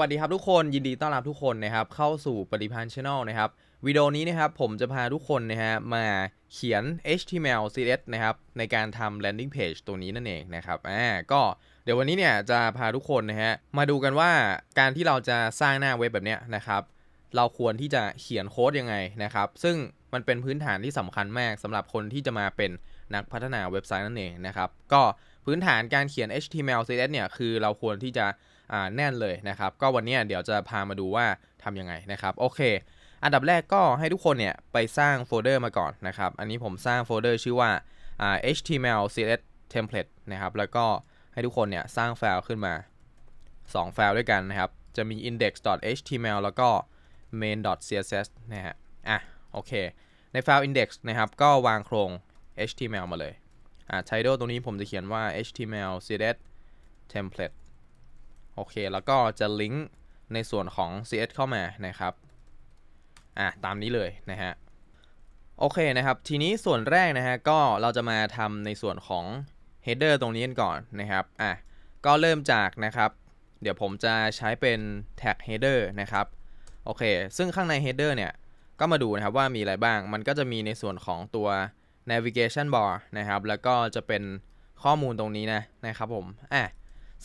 วัสดีครับทุกคนยินดีต้อนรับทุกคนนะครับ เข้าสู่ปฏิพันธ์ช anel นะครับวิดีโอนี้นะครับ ผมจะพาทุกคนนะฮะมาเขียน HTML CSS นะครับ ในการทำ landing page ตัวนี้นั่นเองนะครับอ่าก็เดี๋ยววันนี้เนี่ยจะพาทุกคนนะฮะมาดูกันว่า การที่เราจะสร้างหน้าเว็บแบบเนี้ยนะครับ เราควรที่จะเขียนโค้ดยังไงนะครับ ซึ่งมันเป็นพื้นฐานที่สำคัญมากสำหรับคนที่จะมาเป็นนักพัฒนาเว็บไซต์นั่นเองนะครับ ก็พื้นฐานการเขียน HTML CSS เนี่ยคือเราควรที่จะแน่นเลยนะครับก็วันนี้เดี๋ยวจะพามาดูว่าทำยังไงนะครับโอเค อันดับแรกก็ให้ทุกคนเนี่ยไปสร้างโฟลเดอร์มาก่อนนะครับอันนี้ผมสร้างโฟลเดอร์ชื่อว่า html css template นะครับแล้วก็ให้ทุกคนเนี่ยสร้างไฟล์ขึ้นมา2ไฟล์ด้วยกันนะครับจะมี index.html แล้วก็ main.css นะฮะอ่ะโอเคในไฟล์ index นะครับก็วางโครง html มาเลยอ่า title ตรงนี้ผมจะเขียนว่า html css template โอเค แล้วก็จะลิงก์ในส่วนของ CS เข้ามานะครับ อ่ะ ตามนี้เลยนะฮะ โอเคนะครับ ทีนี้ส่วนแรกนะฮะ ก็เราจะมาทำในส่วนของ header ตรงนี้กันก่อนนะครับ อ่ะ ก็เริ่มจากนะครับ เดี๋ยวผมจะใช้เป็นแท็ก header นะครับ โอเค ซึ่งข้างใน header เนี่ย ก็มาดูนะครับว่ามีอะไรบ้าง มันก็จะมีในส่วนของตัว navigation bar นะครับ แล้วก็จะเป็นข้อมูลตรงนี้นะ นะครับผม อ่ะ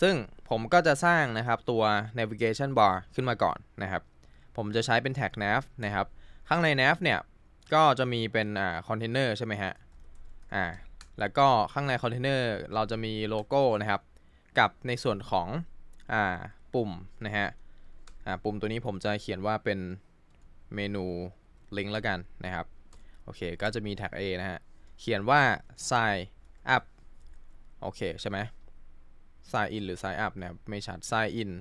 ซึ่ง ผมก็จะสร้าง นะครับ ตัว navigation bar ขึ้นมาก่อนนะครับ ผมจะใช้เป็น tag nav นะครับข้างใน nav เนี่ยก็จะมีเป็นอ่า container ใช่ไหมฮะอ่าแล้วก็ข้างใน container เราจะมีโลโก้นะครับกับในส่วนของอ่าปุ่มนะฮะอ่าปุ่มตัวนี้ผมจะเขียนว่าเป็นเมนูลิงก์แล้วกันนะครับ โอเค ก็จะมี tag a นะฮะเขียนว่า sign up โอเคใช่ไหมไซอินหรือไซอัพนะครับไม่ ชัดไซอิน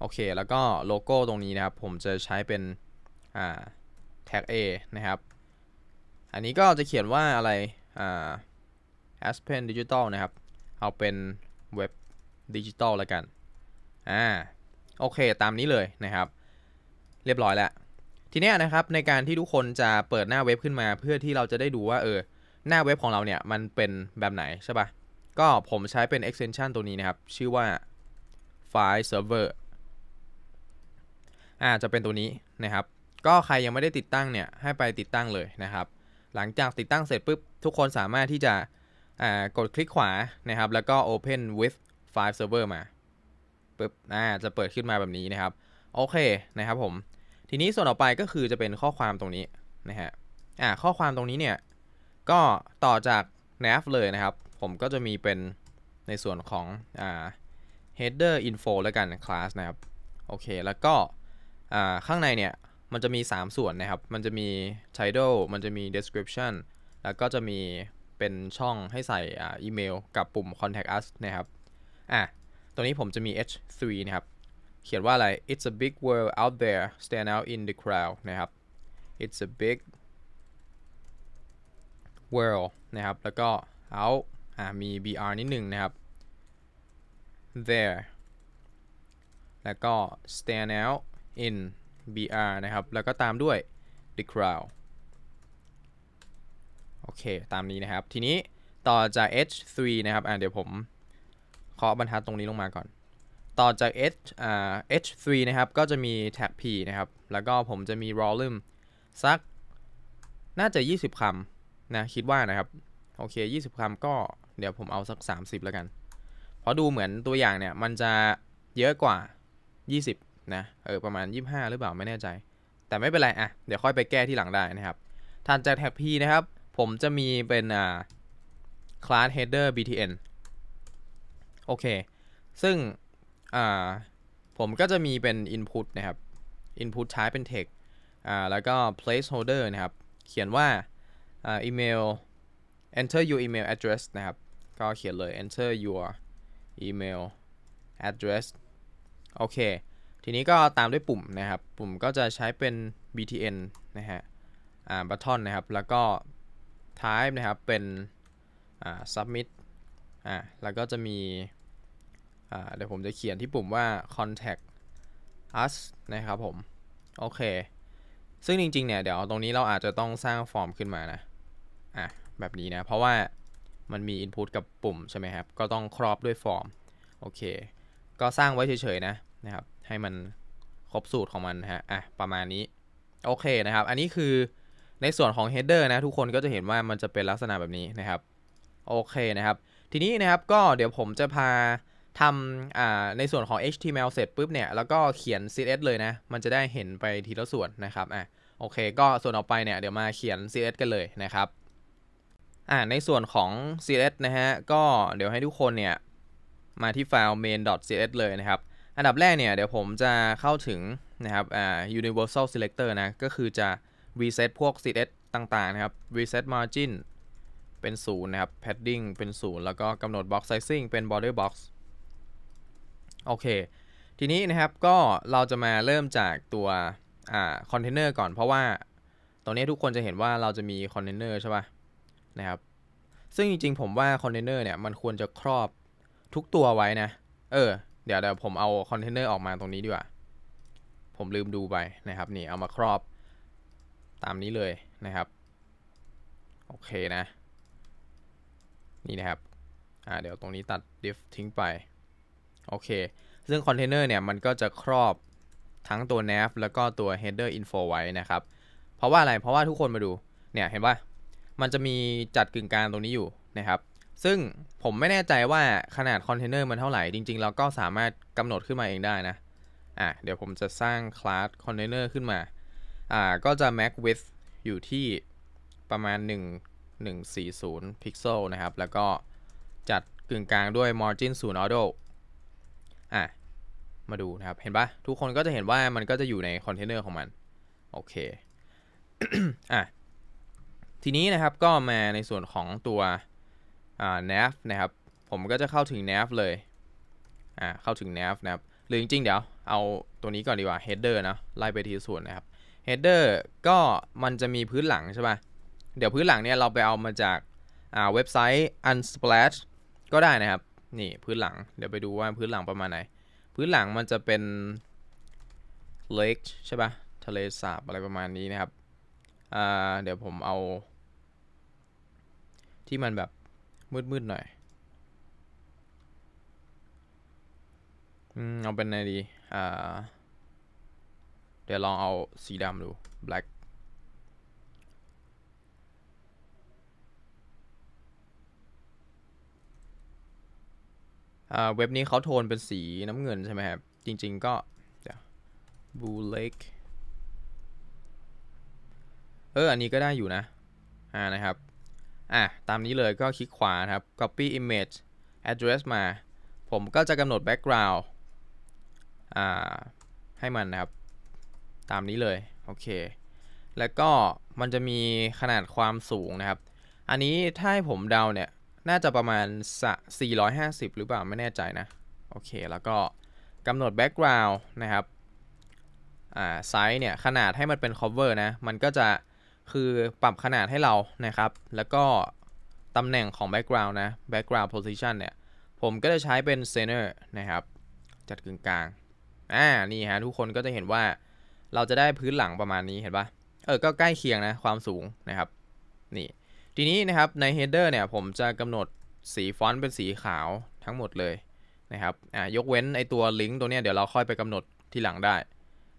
โอเคแล้วก็โลโก้ตรงนี้นะครับผมจะใช้เป็นอ่าแท็ก A นะครับ อันนี้ก็จะเขียนว่าอะไรอ่า Aspen Digital นะครับ เอาเป็นเว็บดิจิตอลแล้วกันอ่าโอเคตามนี้เลยนะครับ เรียบร้อยแล้วทีนี้นะครับในการที่ทุกคนจะเปิดหน้าเว็บขึ้นมา เพื่อที่เราจะได้ดูว่าเออหน้าเว็บของเราเนี่ยมันเป็นแบบไหนใช่ปะ่ะก็ผมใช้เป็น extension ตัวนี้นะครับ ชื่อว่า file server อ่าจะเป็นตัวนี้นะครับ ก็ใครยังไม่ได้ติดตั้งเนี่ย ให้ไปติดตั้งเลยนะครับ หลังจากติดตั้งเสร็จปุ๊บทุกคนสามารถที่จะ อ่า กดคลิกขวานะครับ แล้วก็ open with file server มาปุ๊บอ่าจะเปิดขึ้นมาแบบนี้นะครับโอเคนะครับผม ทีนี้ส่วนต่อไปก็คือจะเป็นข้อความตรงนี้นะฮะอ่าข้อความตรงนี้เนี่ยก็ต่อจาก nav เลยนะครับผมก็จะมีเป็น ในส่วนของอ่า header info แล้วกัน class นะครับ โอเค แล้วก็อ่าข้างในเนี่ย มันจะมี 3 ส่วนนะครับ มันจะมี title มันจะมี description แล้วก็จะมี เป็นช่องให้ใส่อ่าอีเมลกับปุ่ม contact us นะครับอ่ะตรงนี้ผมจะมี h3 นะครับ เขียนว่าอะไร it's a big world out there stand out in the crowd นะครับ it's a big world นะครับ แล้วก็ out ่ามี br นิดหนึ่งนะครับ there แล้วก็ stand out in br นะครับ แล้วก็ตามด้วย the crowd โอเค ตามนี้นะครับ ทีนี้ต่อจาก h3 นะครับอ่าเดี๋ยวผมเคาะบรรทัดตรงนี้ลงมาก่อน ต่อจาก h อ่า h3 นะครับ ก็จะมี tag p นะครับ แล้วก็ผมจะมี volume สักน่าจะ 20 คำ นะ คิดว่านะครับ โอเค 20 คำก็เดี๋ยวผมเอาสัก 30 แล้วกัน เพราะดูเหมือนตัวอย่างเนี่ย มันจะเยอะกว่า 20 นะ เออประมาณ 25 หรือเปล่าไม่แน่ใจ แต่ไม่เป็นไรอ่ะเดี๋ยวค่อยไปแก้ที่หลังได้นะครับทานจากแท็บีนะครับ ผมจะมีเป็นอ่าลาสเฮดเดอร์ btn โอเค ซึ่ง อ่าผมก็จะมีเป็น input นะครับ input ใช้เป็น text อ่าแล้วก็ placeholder นะครับ เขียนว่าอ่าอีเมล enter your email address นะครับ ก็เขียนเลย enter your email address โอเค ทีนี้ก็ตามด้วยปุ่มนะครับ ปุ่มก็จะใช้เป็น btn นะฮะ อ่าบัต t อนนะครับ แล้วก็ type นะครับ เป็น อ่า submit อ่า แล้วก็จะมี อ่า เดี๋ยวผมจะเขียนที่ปุ่มว่า contact us นะครับผม โอเค ซึ่งจริง ๆ เนี่ย เดี๋ยวตรงนี้เราอาจจะต้องสร้างฟอร์มขึ้นมานะ อ่ะแบบนี้นะเพราะว่ามันมี Input กับปุ่มใช่ไหมครับ ก็ต้องครอบด้วยฟอร์มโอเค ก็สร้างไว้เฉยๆนะนะครับ ให้มันครบสูตรของมันฮะอ่ะ ประมาณนี้ โอเคนะครับ อันนี้คือในส่วนของ header นะ ทุกคนก็จะเห็นว่ามันจะเป็นลักษณะแบบนี้นะครับ โอเคนะครับ ทีนี้นะครับ ก็เดี๋ยวผมจะพาทำในส่วนของ HTML เสร็จปุ๊บเนี่ย แล้วก็เขียน CSS เลยนะมันจะได้เห็นไปทีละส่วนนะครับอ่ะโอเค ก็ส่วนออกไปเนี่ยเดี๋ยวมาเขียน CSS กันเลยนะครับอ่า ในส่วนของ c s s นะฮะ ก็เดี๋ยวให้ทุกคนเนี่ย มาที่ไฟล์ m a i n c s s เลยนะครับ อันดับแรกเนี่ยเดี๋ยวผมจะเข้าถึง นะครับอ่า universal selector นะ ก็คือจะ reset พวก c s s ต่าง ๆ นะครับ reset margin เป็นศูนย์นะครับ padding เป็นศูนย์แล้วก็กำหนด box sizing เป็น border box โอเค ทีนี้นะครับ ก็เราจะมาเริ่มจากตัว อ่าคอนเทนเนอร์ก่อน เพราะว่าตรงนี้ทุกคนจะเห็นว่าเราจะมีคอนเทนเนอร์ใช่ปะ่ะนะครับซึ่งจริงๆผมว่าคอนเทนเนอร์เนี่ยมันควรจะครอบทุกตัวไว้นะเออเดี๋ยวเดี๋ยวผมเอาคอนเทนเนอร์ออกมาตรงนี้ดีกว่าผมลืมดูไปนะครับนี่เอามาครอบตามนี้เลยนะครับโอเคนะนี่นะครับอ่าเดี๋ยวตรงนี้ตัดดิฟทิ้งไปโอเค ซึ่งคอนเทนเนอร์เนี่ยมันก็จะครอบทั้งตัว nav แล้วก็ตัว header info ไว้นะครับเพราะว่าอะไรเพราะว่าทุกคนมาดูเนี่ยเห็นปะมันจะมีจัดกึ่งกลางตรงนี้อยู่นะครับ ซึ่งผมไม่แน่ใจว่าขนาดคอนเทนเนอร์มันเท่าไหร่ จริงๆเราก็สามารถกำหนดขึ้นมาเองได้นะ อ่ะ เดี๋ยวผมจะสร้างคลาสคอนเทนเนอร์ขึ้นมา อ่า ก็จะ max width อยู่ที่ประมาณ 1 140 พิกเซลนะครับ แล้วก็จัดกึ่งกลางด้วย margin 0 auto อ่ะ มาดูนะครับ เห็นปะทุกคนก็จะเห็นว่ามันก็จะอยู่ในคอนเทนเนอร์ของมัน โอเค อ่ะทีนี้นะครับก็มาในส่วนของตัว nav นะครับผมก็จะเข้าถึง nav เลยอ่าเข้าถึง nav นะครับหรือจริงๆ เดี๋ยวเอาตัวนี้ก่อนดีกว่า header นะไล่ไปทีส่วนนะครับ header ก็มันจะมีพื้นหลังใช่ป่ะเดี๋ยวพื้นหลังเนี่ยเราไปเอามาจากอ่าเว็บไซต์ unsplash ก็ได้นะครับนี่พื้นหลัง เดี๋ยวไปดูว่าพื้นหลังประมาณไหนพื้นหลังมันจะเป็น lake ใช่ป่ะทะเลสาบอะไรประมาณนี้นะครับอ่าเดี๋ยวผมเอาที่มัน แบบมืดๆหน่อย อืม เอาเป็นไงดี อ่า เดี๋ยวลองเอาสีดำดู black เว็บนี้เขาโทนเป็นสีน้ำเงินใช่ไหมครับ จริง ๆ ก็ blue lake เออ อันนี้ก็ได้อยู่นะ อ่า นะครับอ่ะตามนี้เลยก็คลิกขวาครับ copy image address มา ผมก็จะกำหนด background อ่าให้มันนะครับ ตามนี้เลยโอเค แล้วก็มันจะมีขนาดความสูงนะครับ อันนี้ถ้าให้ผมเดาเนี่ย น่าจะประมาณ 450 หรือเปล่าไม่แน่ใจนะ โอเคแล้วก็กำหนด background นะครับ อ่าไซส์เนี่ยขนาดให้มันเป็น cover นะมันก็จะคือ ปรับขนาดให้เรานะครับ แล้วก็ ตำแหน่งของ Background นะ Background Position เนี่ย ผมก็จะใช้เป็น Center นะครับ จัดกึ่งกลาง อ่า นี่ ฮะ ทุกคนก็จะเห็นว่าเราจะได้พื้นหลังประมาณนี้เห็นปะ เออ ก็ใกล้เคียงนะ ความสูงนะครับ นี่ ทีนี้นะครับใน Header เนี่ยผมจะกำหนดสีฟอนต์เป็นสีขาวทั้งหมดเลยนะครับ อ่ายกเว้นไอตัวลิงก์ตัวเนี้ยเดี๋ยวเราค่อยไปกำหนดที่หลังได้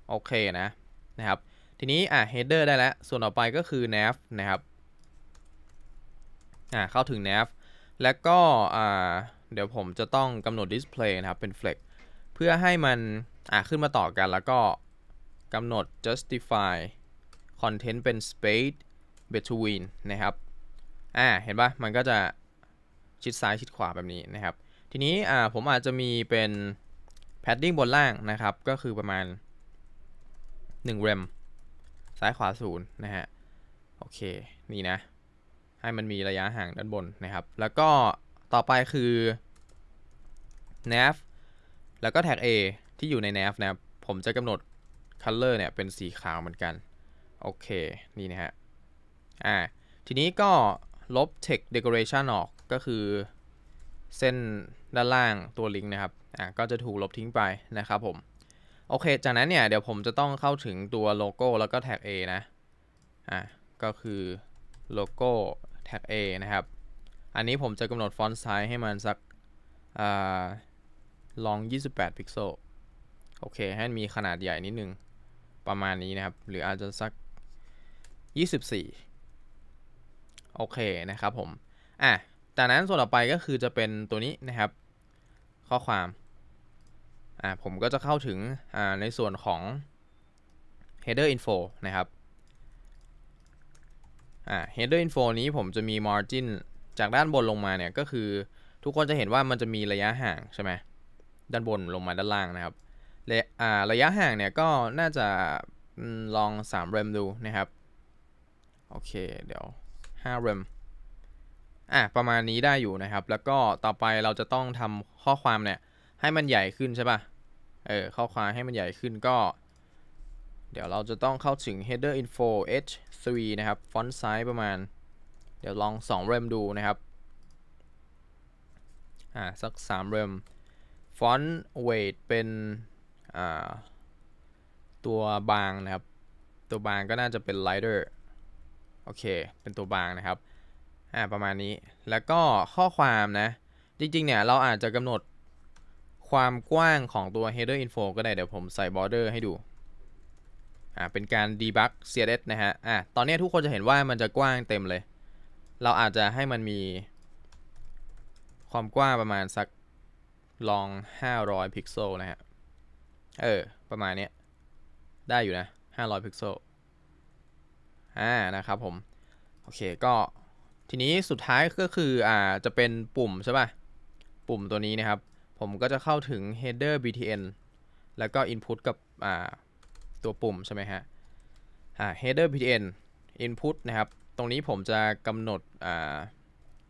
โอเคนะ นะครับทีนี้อ่ะ header ได้แล้ว ส่วนต่อไปก็คือ nav นะครับอ่ะเข้าถึง nav แล้วก็อ่าเดี๋ยวผมจะต้องกำหนด display นะครับ เป็น flex เพื่อให้มันอ่ะขึ้นมาต่อกัน แล้วก็กำหนด justify content เป็น space between นะครับ อ่ะเห็นปะมันก็จะชิดซ้ายชิดขวาแบบนี้นะครับ ทีนี้อ่าผมอาจจะมีเป็น padding บนล่างนะครับ ก็คือประมาณ1 rem ซ้ายขวาศูนย์นะฮะ โอเค นี่นะ ให้มันมีระยะห่างด้านบนนะครับ แล้วก็ต่อไปคือ nav แล้วก็แท็ก a ที่อยู่ใน nav นะครับผมจะกำหนด color เนี่ยเป็นสีขาวเหมือนกัน โอเค นี่นะฮะ อ่า ทีนี้ก็ลบ text decoration ออกก็คือเส้นด้านล่างตัวลิงก์นะครับ อ่าก็จะถูกลบทิ้งไปนะครับผมโอเค จากนั้นเนี่ย เดี๋ยวผมจะต้องเข้าถึงตัวโลโก้ แล้วก็แท็ก A นะ อ่ะก็คือโลโก้แท็ก A นะครับ อันนี้ผมจะกำหนดฟอนต์ไซส์ให้มันสัก อ่า ลอง 28พิกเซล โอเค ให้มีขนาดใหญ่นิดนึง ประมาณนี้นะครับ หรืออาจจะสัก24โอเคนะครับผม อ่ะจากนั้นส่วนต่อไปก็คือจะเป็นตัวนี้นะครับ ข้อความอ่าผมก็จะเข้าถึงอ่าในส่วนของ header info นะครับอ่า header info นี้ผมจะมี margin จากด้านบนลงมาเนี่ยก็คือทุกคนจะเห็นว่ามันจะมีระยะห่าง ใช่ไหมด้านบนลงมาด้านล่างนะครับอ่ะระยะห่างเนี่ยก็น่าจะลอง3เรมดูนะครับโอเค เดี๋ยว5เรมอ่ะประมาณนี้ได้อยู่นะครับแล้วก็ต่อไปเราจะต้องทำข้อความเนี่ยให้มันใหญ่ขึ้นใช่ปะ่ะเออข้อความให้มันใหญ่ขึ้นก็เดี๋ยวเราจะต้องเข้าถึง header info h3 นะครับฟอนต์ไซส์ประมาณเดี๋ยวลอง 2 เรมดูนะครับ อ่าสัก 3 เรมฟอนต์ weight เป็นอ่าตัวบางนะครับตัวบางก็น่าจะเป็น lighter โอเคเป็นตัวบางนะครับอ่าประมาณนี้แล้วก็ข้อความนะจริง ๆ เนี่ยเราอาจจะกำหนดความกว้างของตัว header info ก็ได้ เดี๋ยวผมใส่ border ให้ดูอ่าเป็นการ debug css นะฮะอ่าตอนนี้ทุกคนจะเห็นว่ามันจะกว้างเต็มเลย เราอาจจะให้มันมี ความกว้างประมาณสักลอง 500พิกเซลนะฮะ เออ ประมาณนี้ ได้อยู่นะ 500พิกเซลอ่านะครับผม โอเค ก็ทีนี้สุดท้ายก็คืออ่าจะเป็นปุ่มใช่ป่ะ ปุ่มตัวนี้นะครับผมก็จะเข้าถึง header btn แล้วก็ input กับตัวปุ่มใช่ไหมฮะ header btn input นะครับ ตรงนี้ผมจะกำหนด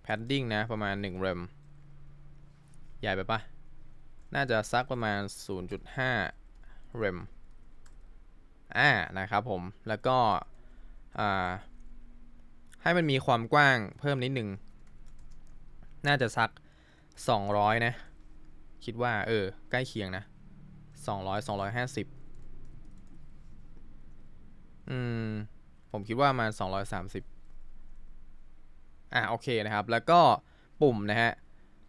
padding นะประมาณ1เรมใหญ่ไปปะน่าจะซักประมาณ 0.5 เรมอ่านะครับผม แล้วก็ให้มันมีความกว้างเพิ่มนิดหนึ่ง น่าจะซัก 200 นะคิดว่าเออ ใกล้เคียงนะสองร้อยสองร้อยห้าสิบอืม ผมคิดว่า มาสองร้อยสามสิบอ่ะ โอเคนะครับแล้วก็ปุ่มนะฮะ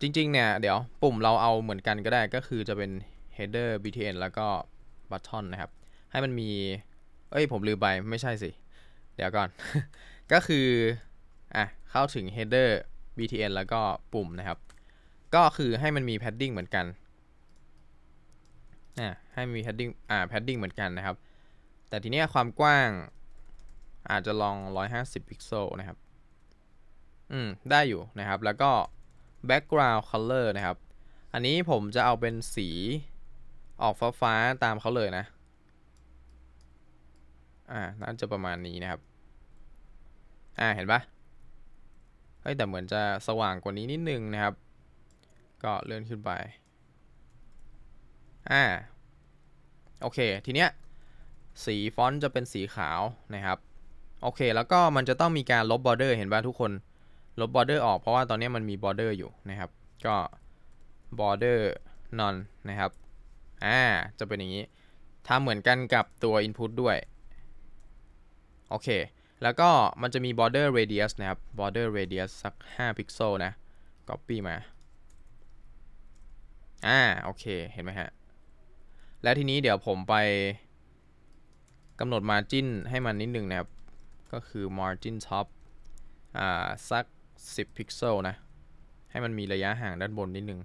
จริง ๆ เนี่ย เดี๋ยวปุ่มเราเอาเหมือนกันก็ได้ก็คือจะเป็น header btn แล้วก็ button นะครับ ให้มันมี เอ้ย ผมลืมไป ไม่ใช่สิ เดี๋ยวก่อน ก็คือ อ่ะ เข้าถึง header btn แล้วก็ปุ่มนะครับก็คือให้มันมีแพดดิ้งเหมือนกันอ่าให้มีแพดดิ้งอ่าแพดดิ้งเหมือนกันนะครับ แต่ทีนี้ความกว้างอาจจะลอง 150พิกเซลนะครับ อืม ได้อยู่นะครับแล้วก็ background color นะครับ อันนี้ผมจะเอาเป็นสีออกฟ้าฟ้าตามเขาเลยนะ อ่า น่าจะประมาณนี้นะครับ อ่า เห็นปะเฮ้ย แต่เหมือนจะสว่างกว่านี้นิดนึงนะครับก็เลื่อนขึ้นไป อ่า โอเค ทีเนี้ย สีฟอนต์จะเป็นสีขาวนะครับ โอเค แล้วก็มันจะต้องมีการลบบอร์เดอร์ เห็นไหมทุกคน ลบบอร์เดอร์ออก เพราะว่าตอนนี้มันมีบอร์เดอร์อยู่นะครับ ก็บอร์เดอร์นอนนะครับ อ่า จะเป็นอย่างนี้ทำเหมือนกันกับตัว Input ด้วย โอเค แล้วก็มันจะมีบอรเดอร์เรเดียสนะครับบอร์เดอร์เรเดียสัก5พิกเซลนะ copy มาอ่าโอเค เห็นไหมฮะ แล้วทีนี้เดี๋ยวผมไปกำหนด margin ให้มันนิดนึงนะครับ ก็คือ margin top อ่า สัก10พิกเซลนะ ให้มันมีระยะห่างด้านบนนิดนึง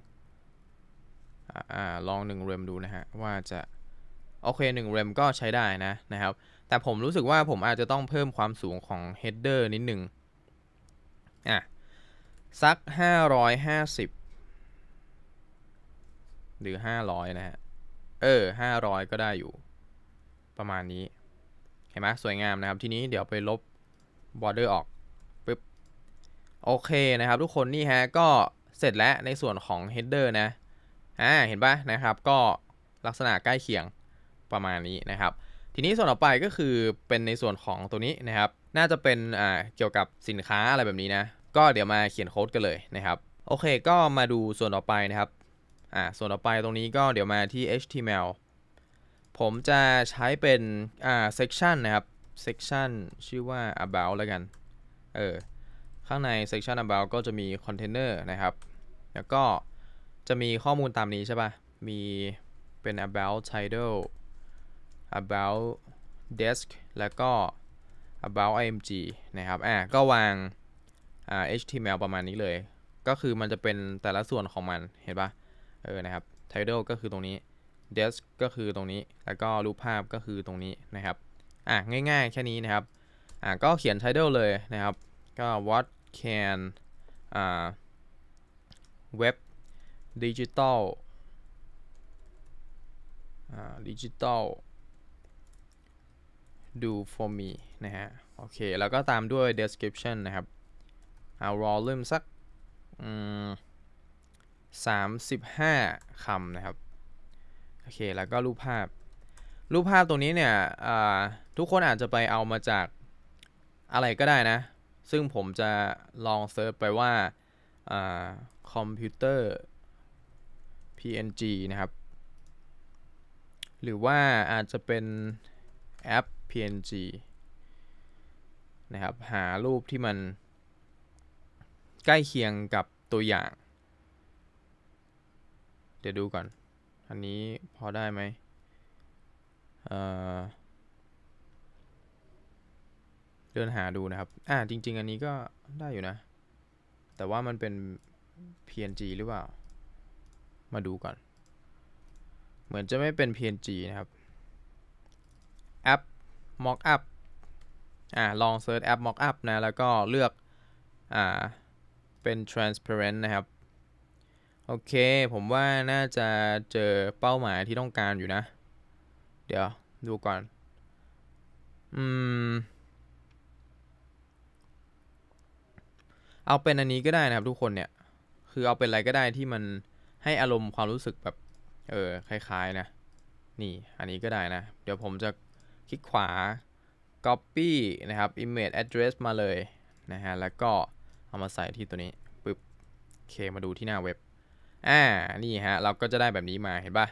อ่า ลอง1เรมดูนะฮะว่าจะ โอเค1เรมก็ใช้ได้นะนะครับ แต่ผมรู้สึกว่าผมอาจจะต้องเพิ่มความสูงของ header นิดนึง อ่ะสัก 550หรือห้าร้อยนะฮะเออห้าร้อยก็ได้อยู่ ประมาณนี้ เห็นไหมสวยงามนะครับ ทีนี้เดี๋ยวไปลบบอร์เดอร์ออกปึ๊บโอเคนะครับ ทุกคนนี่ฮะก็เสร็จแล้วในส่วนของ header นะอ่าเห็นปะนะครับก็ลักษณะใกล้เคียงประมาณนี้นะครับ ทีนี้ส่วนต่อไปก็คือเป็นในส่วนของตัวนี้นะครับ น่าจะเป็นอ่าเกี่ยวกับสินค้าอะไรแบบนี้นะ ก็เดี๋ยวมาเขียนโค้ดกันเลยนะครับโอเค ก็มาดูส่วนต่อไปนะครับอ่า ส่วนต่อไปตรงนี้ก็เดี๋ยวมาที่ HTML ผมจะใช้เป็น อ่า section นะครับ section ชื่อว่า about แล้วกัน เออ ข้างใน section about ก็จะมี container นะครับ แล้วก็จะมีข้อมูลตามนี้ใช่ปะ่ะ มีเป็น about title about desk แล้วก็ about img นะครับ อ่าก็วางอ่า html ประมาณนี้เลย ก็คือมันจะเป็นแต่ละส่วนของมัน เห็นปะ่ะเออ นะครับ title ก็คือตรงนี้ desk ก็คือตรงนี้ แล้วก็รูปภาพก็คือตรงนี้นะครับ อ่ะ ง่ายๆ แค่นี้นะครับ อ่ะ ก็เขียน title เลยนะครับ ก็ what can อ่า web digital อ่า digital do for me นะฮะ โอเค แล้วก็ตามด้วย description นะครับ เอา volume สักอืม35 คำนะครับ โอเค แล้วก็ รูปภาพ รูปภาพตรงนี้เนี่ย ทุกคนอาจจะไปเอามาจากอะไรก็ได้นะ ซึ่งผมจะลองเซิร์ชไปว่าคอมพิวเตอร์ PNG นะครับ หรือว่าอาจจะเป็นแอป PNG นะครับ หารูปที่มันใกล้เคียงกับตัวอย่างเดี๋ยวดูก่อน อันนี้พอได้ไหมเดินหาดูนะครับ อ่าจริง ๆ อันนี้ก็ได้อยู่นะ แต่ว่ามันเป็น PNG หรือเปล่า มาดูก่อน เหมือนจะไม่เป็น PNG นะครับแอป Mockup อ่า ลองเซิร์ชแอป Mockup นะ แล้วก็เลือก อ่า เป็น transparent นะครับโอเค ผมว่าน่าจะเจอเป้าหมายที่ต้องการอยู่นะ เดี๋ยวดูก่อน อืม เอาเป็นอันนี้ก็ได้นะครับทุกคนเนี่ย คือเอาเป็นอะไรก็ได้ที่มันให้อารมณ์ความรู้สึกแบบ เออ คล้าย ๆ นะ นี่อันนี้ก็ได้นะ เดี๋ยวผมจะคลิกขวา copy นะครับ image address มาเลย นะฮะ แล้วก็เอามาใส่ที่ตัวนี้ ปึ๊บ โอเค มาดูที่หน้าเว็บอ่า นี่ฮะเราก็จะได้แบบนี้มาเห็นปะ่ะ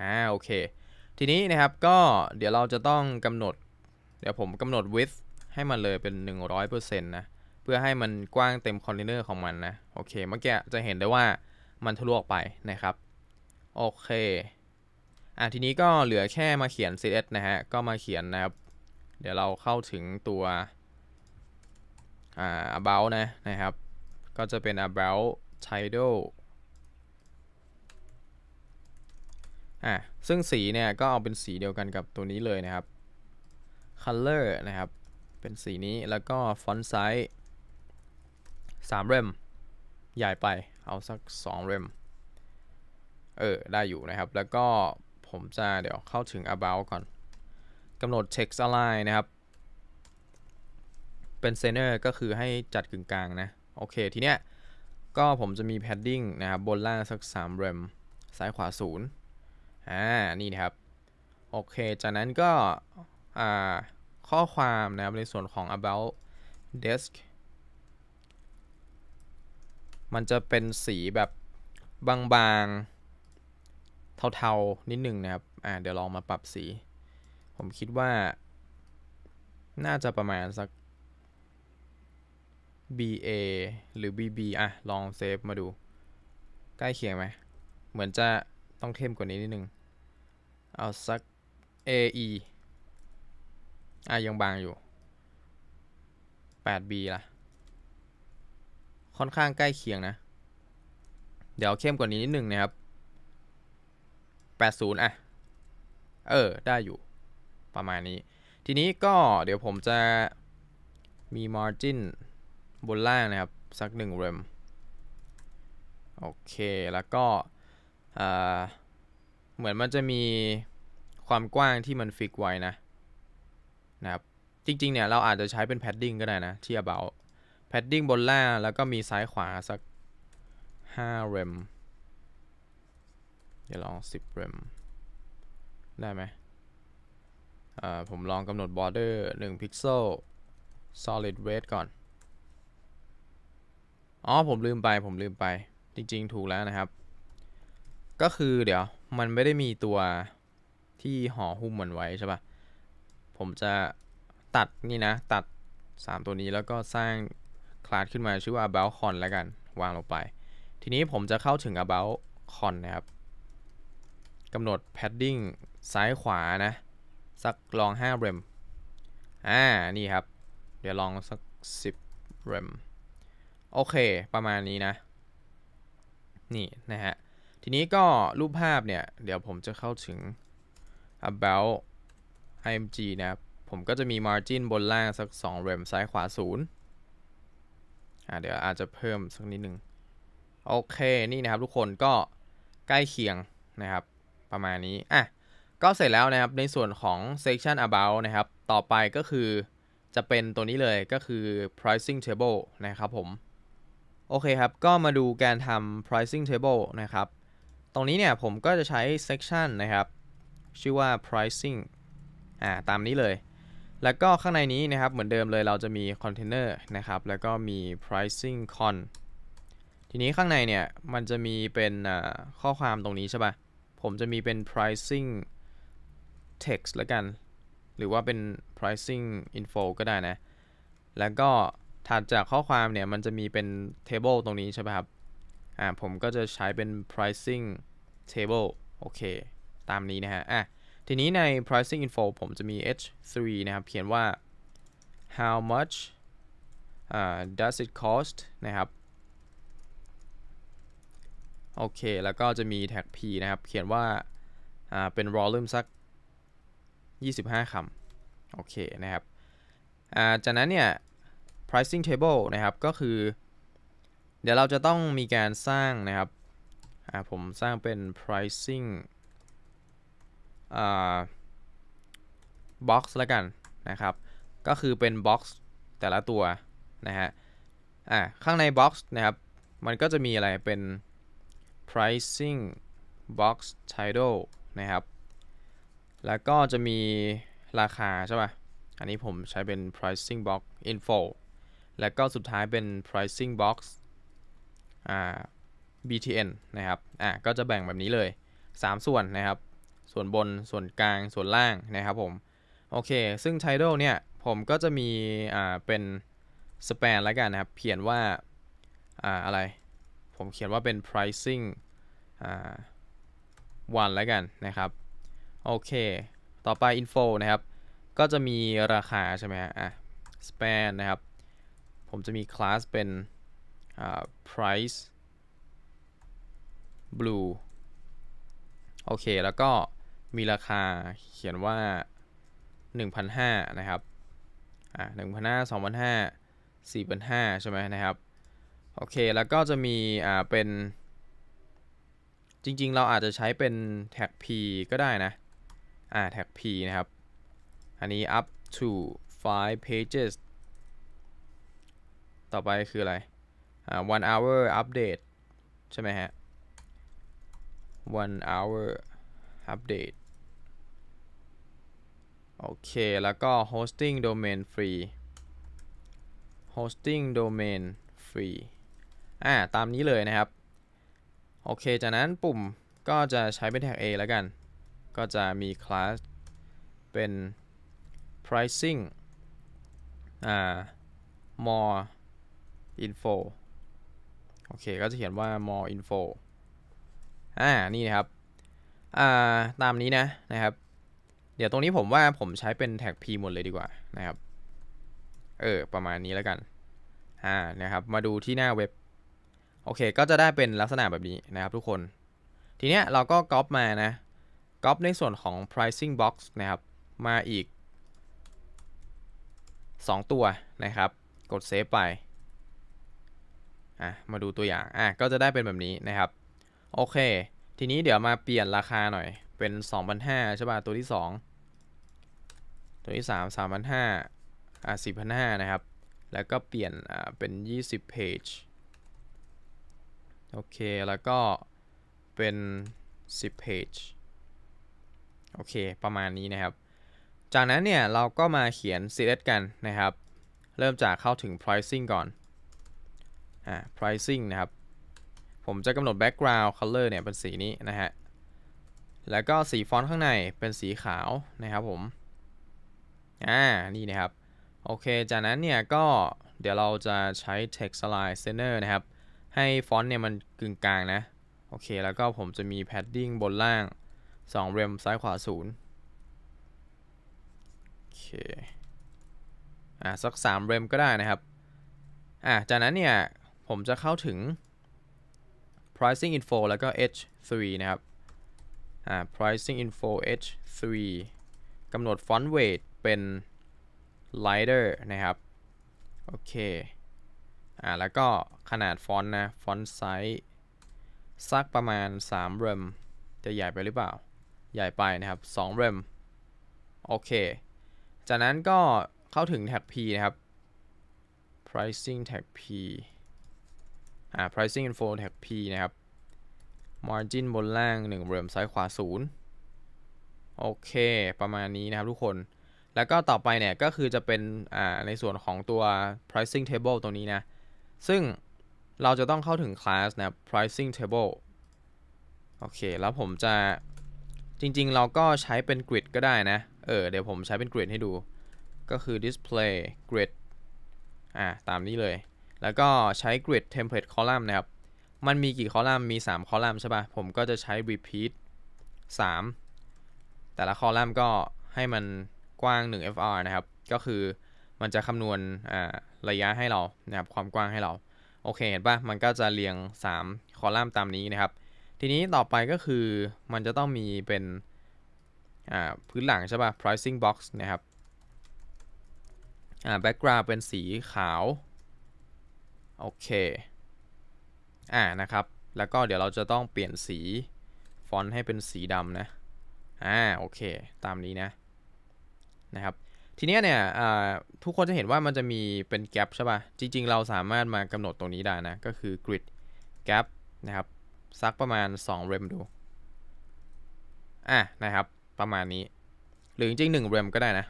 อ่าโอเค ทีนี้นะครับก็เดี๋ยวเราจะต้องกำหนด เดี๋ยวผมกำหนด width ให้มันเลยเป็น 100%นะเพื่อให้มันกว้างเต็มคอนเทนเนอร์ของมันนะโอเคเมื่อกี้จะเห็นได้ว่ามันทะลุออกไปนะครับโอเคอ่าทีนี้ก็เหลือแค่มาเขียน CSS นะฮะก็มาเขียนนะครับเดี๋ยวเราเข้าถึงตัวอ่า about นะนะครับ ก็จะเป็น about title ่ะซึ่งสีเนี่ยก็เอาเป็นสีเดียวกันกับตัวนี้เลยนะครับ color นะครับ เป็นสีนี้แล้วก็ font size 3สามเรมใหญ่ไปเอาสักสองเรมเออ ได้อยู่นะครับแล้วก็ผมจะเดี๋ยวเข้าถึง about ก่อนกำหนด text align นะครับ เป็น center ก็คือให้จัดกึ่งกลางนะ โอเคทีเนี้ยก็ผมจะมี padding นะครับ บนล่างสัก 3 เรมซ้ายขวา 0อ่านี่นะครับ โอเค จากนั้นก็ อ่า ข้อความนะครับในส่วนของ about desk มันจะเป็นสีแบบบางๆ เทาๆ นิดหนึ่งนะครับ อ่าเดี๋ยวลองมาปรับสี ผมคิดว่าน่าจะประมาณสัก BA หรือ BB อ่ะลองเซฟมาดูใกล้เคียงไหมเหมือนจะต้องเข้มกว่านี้นิดนึงเอาสัก AE อ่ะยังบางอยู่ 8B ล่ะ ค่อนข้างใกล้เคียงนะ เดี๋ยวเข้มกว่านี้นิดหนึ่งนะครับ 80 อ่ะ เออ ได้อยู่ ประมาณนี้ ทีนี้ก็เดี๋ยวผมจะมี margin บนล่างนะครับ สัก1เรมโอเค แล้วก็ อ่าเหมือนมันจะมีความกว้างที่มันฟิกไว้นะ นะครับ จริง ๆ เนี่ย เราอาจจะใช้เป็น padding ก็ได้นะ ที่ about padding บนล่างแล้วก็มีซ้ายขวา สัก5 rem เดี๋ยวลอง 10 rem ได้ไหมอ่าผมลองกำหนด border 1ิกเซล solid r e d ก่อนอ๋อผมลืมไปผมลืมไป จริง ๆ ถูกแล้วนะครับ ก็คือเดี๋ยวมันไม่ได้มีตัวที่ห่อหุ้มมันไว้ใช่ปะ่ะ ผมจะตัดนี่นะ ตัด 3 ตัวนี้แล้วก็สร้าง คลาสขึ้นมาชื่อว่า about con แล้วกันวางลงไป ทีนี้ผมจะเข้าถึง about con นะครับกำหนด padding ซ้ายขวานะ สักลอง5เรมอ่า นี่ครับ เดี๋ยวลองสัก 10เรมโอเค ประมาณนี้นะ นี่นะฮะทีนี้ก็รูปภาพเนี่ยเดี๋ยวผมจะเข้าถึง about img นะครับ ผมก็จะมี margin บนล่างสัก2เรมซ้ายขวา0อ่าเดี๋ยวอาจจะเพิ่มสักนิดนึงโอเคนี่นะครับทุกคนก็ใกล้เคียงนะครับประมาณนี้อ่ะก็เสร็จแล้วนะครับในส่วนของ section about นะครับ ต่อไปก็คือจะเป็นตัวนี้เลยก็คือ pricing table นะครับผม โอเคครับก็มาดูการทำ pricing table นะครับตรงนี้เนี่ยผมก็จะใช้ section นะครับ ชื่อว่า pricing อ่าตามนี้เลย แล้วก็ข้างในนี้นะครับเหมือนเดิมเลยเราจะมี container นะครับแล้วก็มี pricing con ทีนี้ข้างในเนี่ยมันจะมีเป็นข้อความตรงนี้ใช่ปะ่ะผมจะมีเป็น pricing text แล้วกัน หรือว่าเป็น pricing info ก็ได้นะแล้วก็ถัดจากข้อความเนี่ยมันจะมีเป็น table ตรงนี้ใช่ปะ่ะครับอ่าผมก็จะใช้เป็น pricing table โอเค ตามนี้นะฮะอ่ะทีนี้ใน pricing info ผมจะมี h3 นะครับ เขียนว่า how much uh, does it cost นะครับ โอเค แล้วก็จะมีแท็ก p นะครับ เขียนว่าอ่าเป็น volume สัก 25คำโอเคนะครับอ่าจากนั้นเนี่ย pricing table นะครับก็คือเดี๋ยวเราจะต้องมีการสร้างนะครับ ผมสร้างเป็น pricing box แล้วกันนะครับ ก็คือเป็น box แต่ละตัวนะฮะ อ่าข้างใน box นะครับ มันก็จะมีอะไรเป็น pricing box title นะครับ แล้วก็จะมีราคาใช่ป่ะอันนี้ผมใช้เป็น pricing box info แล้วก็สุดท้ายเป็น pricing box อ่า BTN นะ ครับ อ่าก็จะแบ่งแบบนี้เลย 3 ส่วนนะครับ ส่วนบน ส่วนกลาง ส่วนล่างนะครับผม โอเค ซึ่ง t i t l e เนี่ย ผมก็จะมี อ่า เป็น span แล้วกันนะครับ เขียนว่า อ่า อะไร ผมเขียนว่าเป็น pricing อ่าวันแล้วกันนะครับ โอเค ต่อไป info นะครับ ก็จะมีราคาใช่ไหมฮะอ่า span นะครับ ผมจะมี class เป็น price blue โอเค แล้วก็มีราคาเขียนว่า1,500นะครับ อ่า1,500 2,500 4,500ใช่ไหมนะครับ โอเค แล้วก็จะมี อ่า เป็น จริงๆเราอาจจะใช้เป็นแท็ก P ก็ได้นะ อ่าแท็ก P นะครับ อันนี้ up to 5 pages ต่อไปคืออะไร uh, one hour update ใช่ไหมฮะ one hour update โอเค แล้วก็ hosting domain free hosting domain free อ่า ตามนี้เลยนะครับ โอเค จากนั้นปุ่มก็จะใช้เป็นแท็ก A แล้วกัน ก็จะมีคลาส เป็น pricing อ่า more info โอเค ก็จะเขียนว่า more info อ่านี่นะครับอ่าตามนี้นะนะครับ เดี๋ยวตรงนี้ผมว่าผมใช้เป็นแท็ก p หมดเลยดีกว่านะครับ เออ ประมาณนี้แล้วกันอ่านะครับมาดูที่หน้าเว็บ โอเคก็จะได้เป็นลักษณะแบบนี้นะครับทุกคน ทีเนี้ยเราก็ก๊อปมานะก๊อปในส่วนของ pricing box นะครับ มาอีก 2 ตัวนะครับ กดเซฟไปอ่ะ มาดูตัวอย่าง อ่ะ ก็จะได้เป็นแบบนี้นะครับ โอเค ทีนี้เดี๋ยวมาเปลี่ยนราคาหน่อย เป็น 2,500ใช่ป่ะตัวที่ 2 ตัวที่ 3 3,500 อ่ะ4,500 นะครับ แล้วก็เปลี่ยน อ่ะเป็น 20 page โอเค แล้วก็เป็น 10 page โอเค ประมาณนี้นะครับ จากนั้นเนี่ย เราก็มาเขียน s e l กันนะครับ เริ่มจากเข้าถึง pricing ก่อนอ่า pricing นะครับผมจะกำหนด background color เนี่ยเป็นสีนี้นะฮะ แล้วก็สีฟอนต์ข้างในเป็นสีขาวนะครับผม อ่า นี่นะครับ โอเคจากนั้นเนี่ยก็เดี๋ยวเราจะใช้ text align center นะครับ ให้ฟอนต์เนี่ยมันกึ่งกลางนะ โอเค แล้วก็ผมจะมี padding บนล่าง 2 เรมซ้ายขวา0คอ่ะสัก3เรมก็ได้นะครับ อ่ะจากนั้นเนี่ยผมจะเข้าถึง pricing info แล้วก็ h3 นะครับ อ่า pricing info h3 กำหนด font weight เป็น lighter นะครับ โอเค อ่า แล้วก็ขนาดฟอนต์นะฟอนต์ไซส์สักประมาณ 3 เรมจะใหญ่ไปหรือเปล่า ใหญ่ไปนะครับ 2 เรมโอเค จากนั้นก็เข้าถึงแท็ก P นะครับ pricing tag P อ่า pricing info tag p นะครับ margin บนล่าง 1เหลี่ยมซ้ายขวา 0 โอเค ประมาณนี้นะครับทุกคน แล้วก็ต่อไปเนี่ยก็คือจะเป็นอ่าในส่วนของตัว pricing table ตัวนี้นะ ซึ่งเราจะต้องเข้าถึง class นะ pricing table โอเค แล้วผมจะจริง ๆ เราก็ใช้เป็น grid ก็ได้นะ เออเดี๋ยวผมใช้เป็น grid ให้ดู ก็คือ display grid อ่าตามนี้เลยแล้วก็ใช้ grid template column นะครับ มันมีกี่คอลัมน์ มี 3 คอลัมน์ใช่ปะ่ะ ผมก็จะใช้ repeat 3 แต่ละคอลัมน์ก็ให้มันกว้าง 1 fr นะครับ ก็คือมันจะคำนวณระยะให้เรา นะครับ ความกว้างให้เรา โอเคเห็นปะ่ะ มันก็จะเรียง 3 คอลัมน์ตามนี้นะครับ ทีนี้ต่อไปก็คือมันจะต้องมีเป็นพื้นหลังใช่ปะ่ะ pricing box นะครับ background เป็นสีขาวโอเค อ่านะครับ แล้วก็เดี๋ยวเราจะต้องเปลี่ยนสีฟอนต์ให้เป็นสีดำนะ อ่า โอเค ตามนี้นะ นะครับ ทีนี้เนี่ยทุกคนจะเห็นว่ามันจะมีเป็นแกลบใช่ปะ่ะ จริงๆ เราสามารถมากำหนดตรงนี้ได้นะ ก็คือกริดแกลบนะครับ สักประมาณ2เรมดู อ่ะนะครับ ประมาณนี้ หรือจริงๆ1เรมก็ได้นะ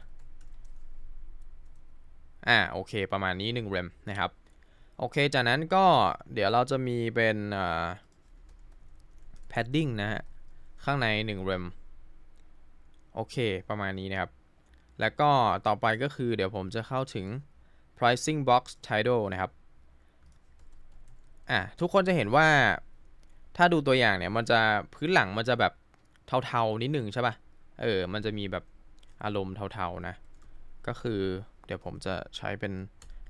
อ่า โอเค ประมาณนี้1เรมนะครับโอเค จากนั้นก็เดี๋ยวเราจะมีเป็นแพดดิ้งนะฮะข้างใน1เรมโอเค ประมาณนี้นะครับ แล้วก็ต่อไปก็คือเดี๋ยวผมจะเข้าถึง pricing box title นะครับ อ่ะ ทุกคนจะเห็นว่าถ้าดูตัวอย่างเนี่ย มันจะพื้นหลังมันจะแบบเทาๆนิดหนึ่งใช่ปะ่ะ เออ มันจะมีแบบอารมณ์เทาๆนะ ก็คือเดี๋ยวผมจะใช้เป็น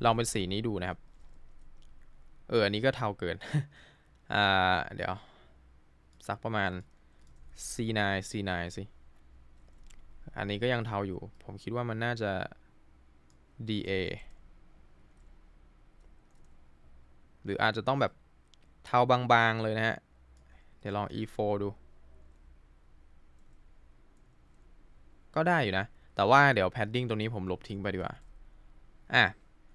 ลองเป็นสีนี้ดูนะครับเอออันนี้ก็เทาเกิน อ่าเดี๋ยว สักประมาณ C9 C9 สิ อันนี้ก็ยังเทาอยู่ ผมคิดว่ามันน่าจะ DA หรืออาจจะต้องแบบเทาบางๆเลยนะฮะ เดี๋ยวลอง E4 ดู ก็ได้อยู่นะ แต่ว่าเดี๋ยวแพดดิ้งตรงนี้ผมลบทิ้งไปดีกว่า อ่ะ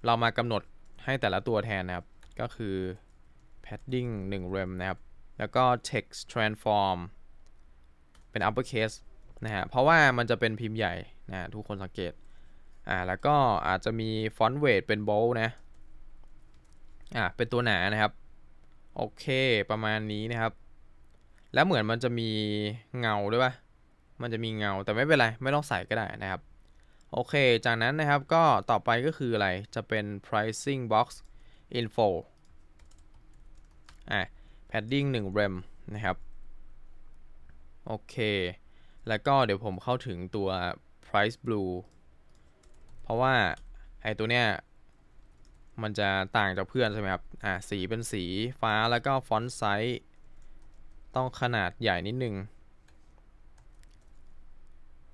เรามากำหนดให้แต่ละตัวแทนนะครับก็คือ padding 1 rem นะครับ แล้วก็ text transform เป็น uppercase นะฮะ เพราะว่ามันจะเป็นพิมพ์ใหญ่นะทุกคนสังเกต อ่า แล้วก็อาจจะมี font weight เป็น bold นะ อ่า เป็นตัวหนานะครับ โอเค ประมาณนี้นะครับ แล้วเหมือนมันจะมีเงาด้วยปะมันจะมีเงา แต่ไม่เป็นไร ไม่ต้องใส่ก็ได้นะครับ โอเคจากนั้นนะครับ ก็ต่อไปก็คือ อะไร จะเป็น pricing box info อ่ะ padding 1 r ร m นะครับ โอเค แล้วก็เดี๋ยวผมเข้าถึงตัว price blue เพราะว่าไอตัวเนี้ย มันจะต่างจากเพื่อนใช่ไหมครับ อ่ะสีเป็นสีฟ้า แล้วก็ฟอนต์ไซส์ต้องขนาดใหญ่นิดนึง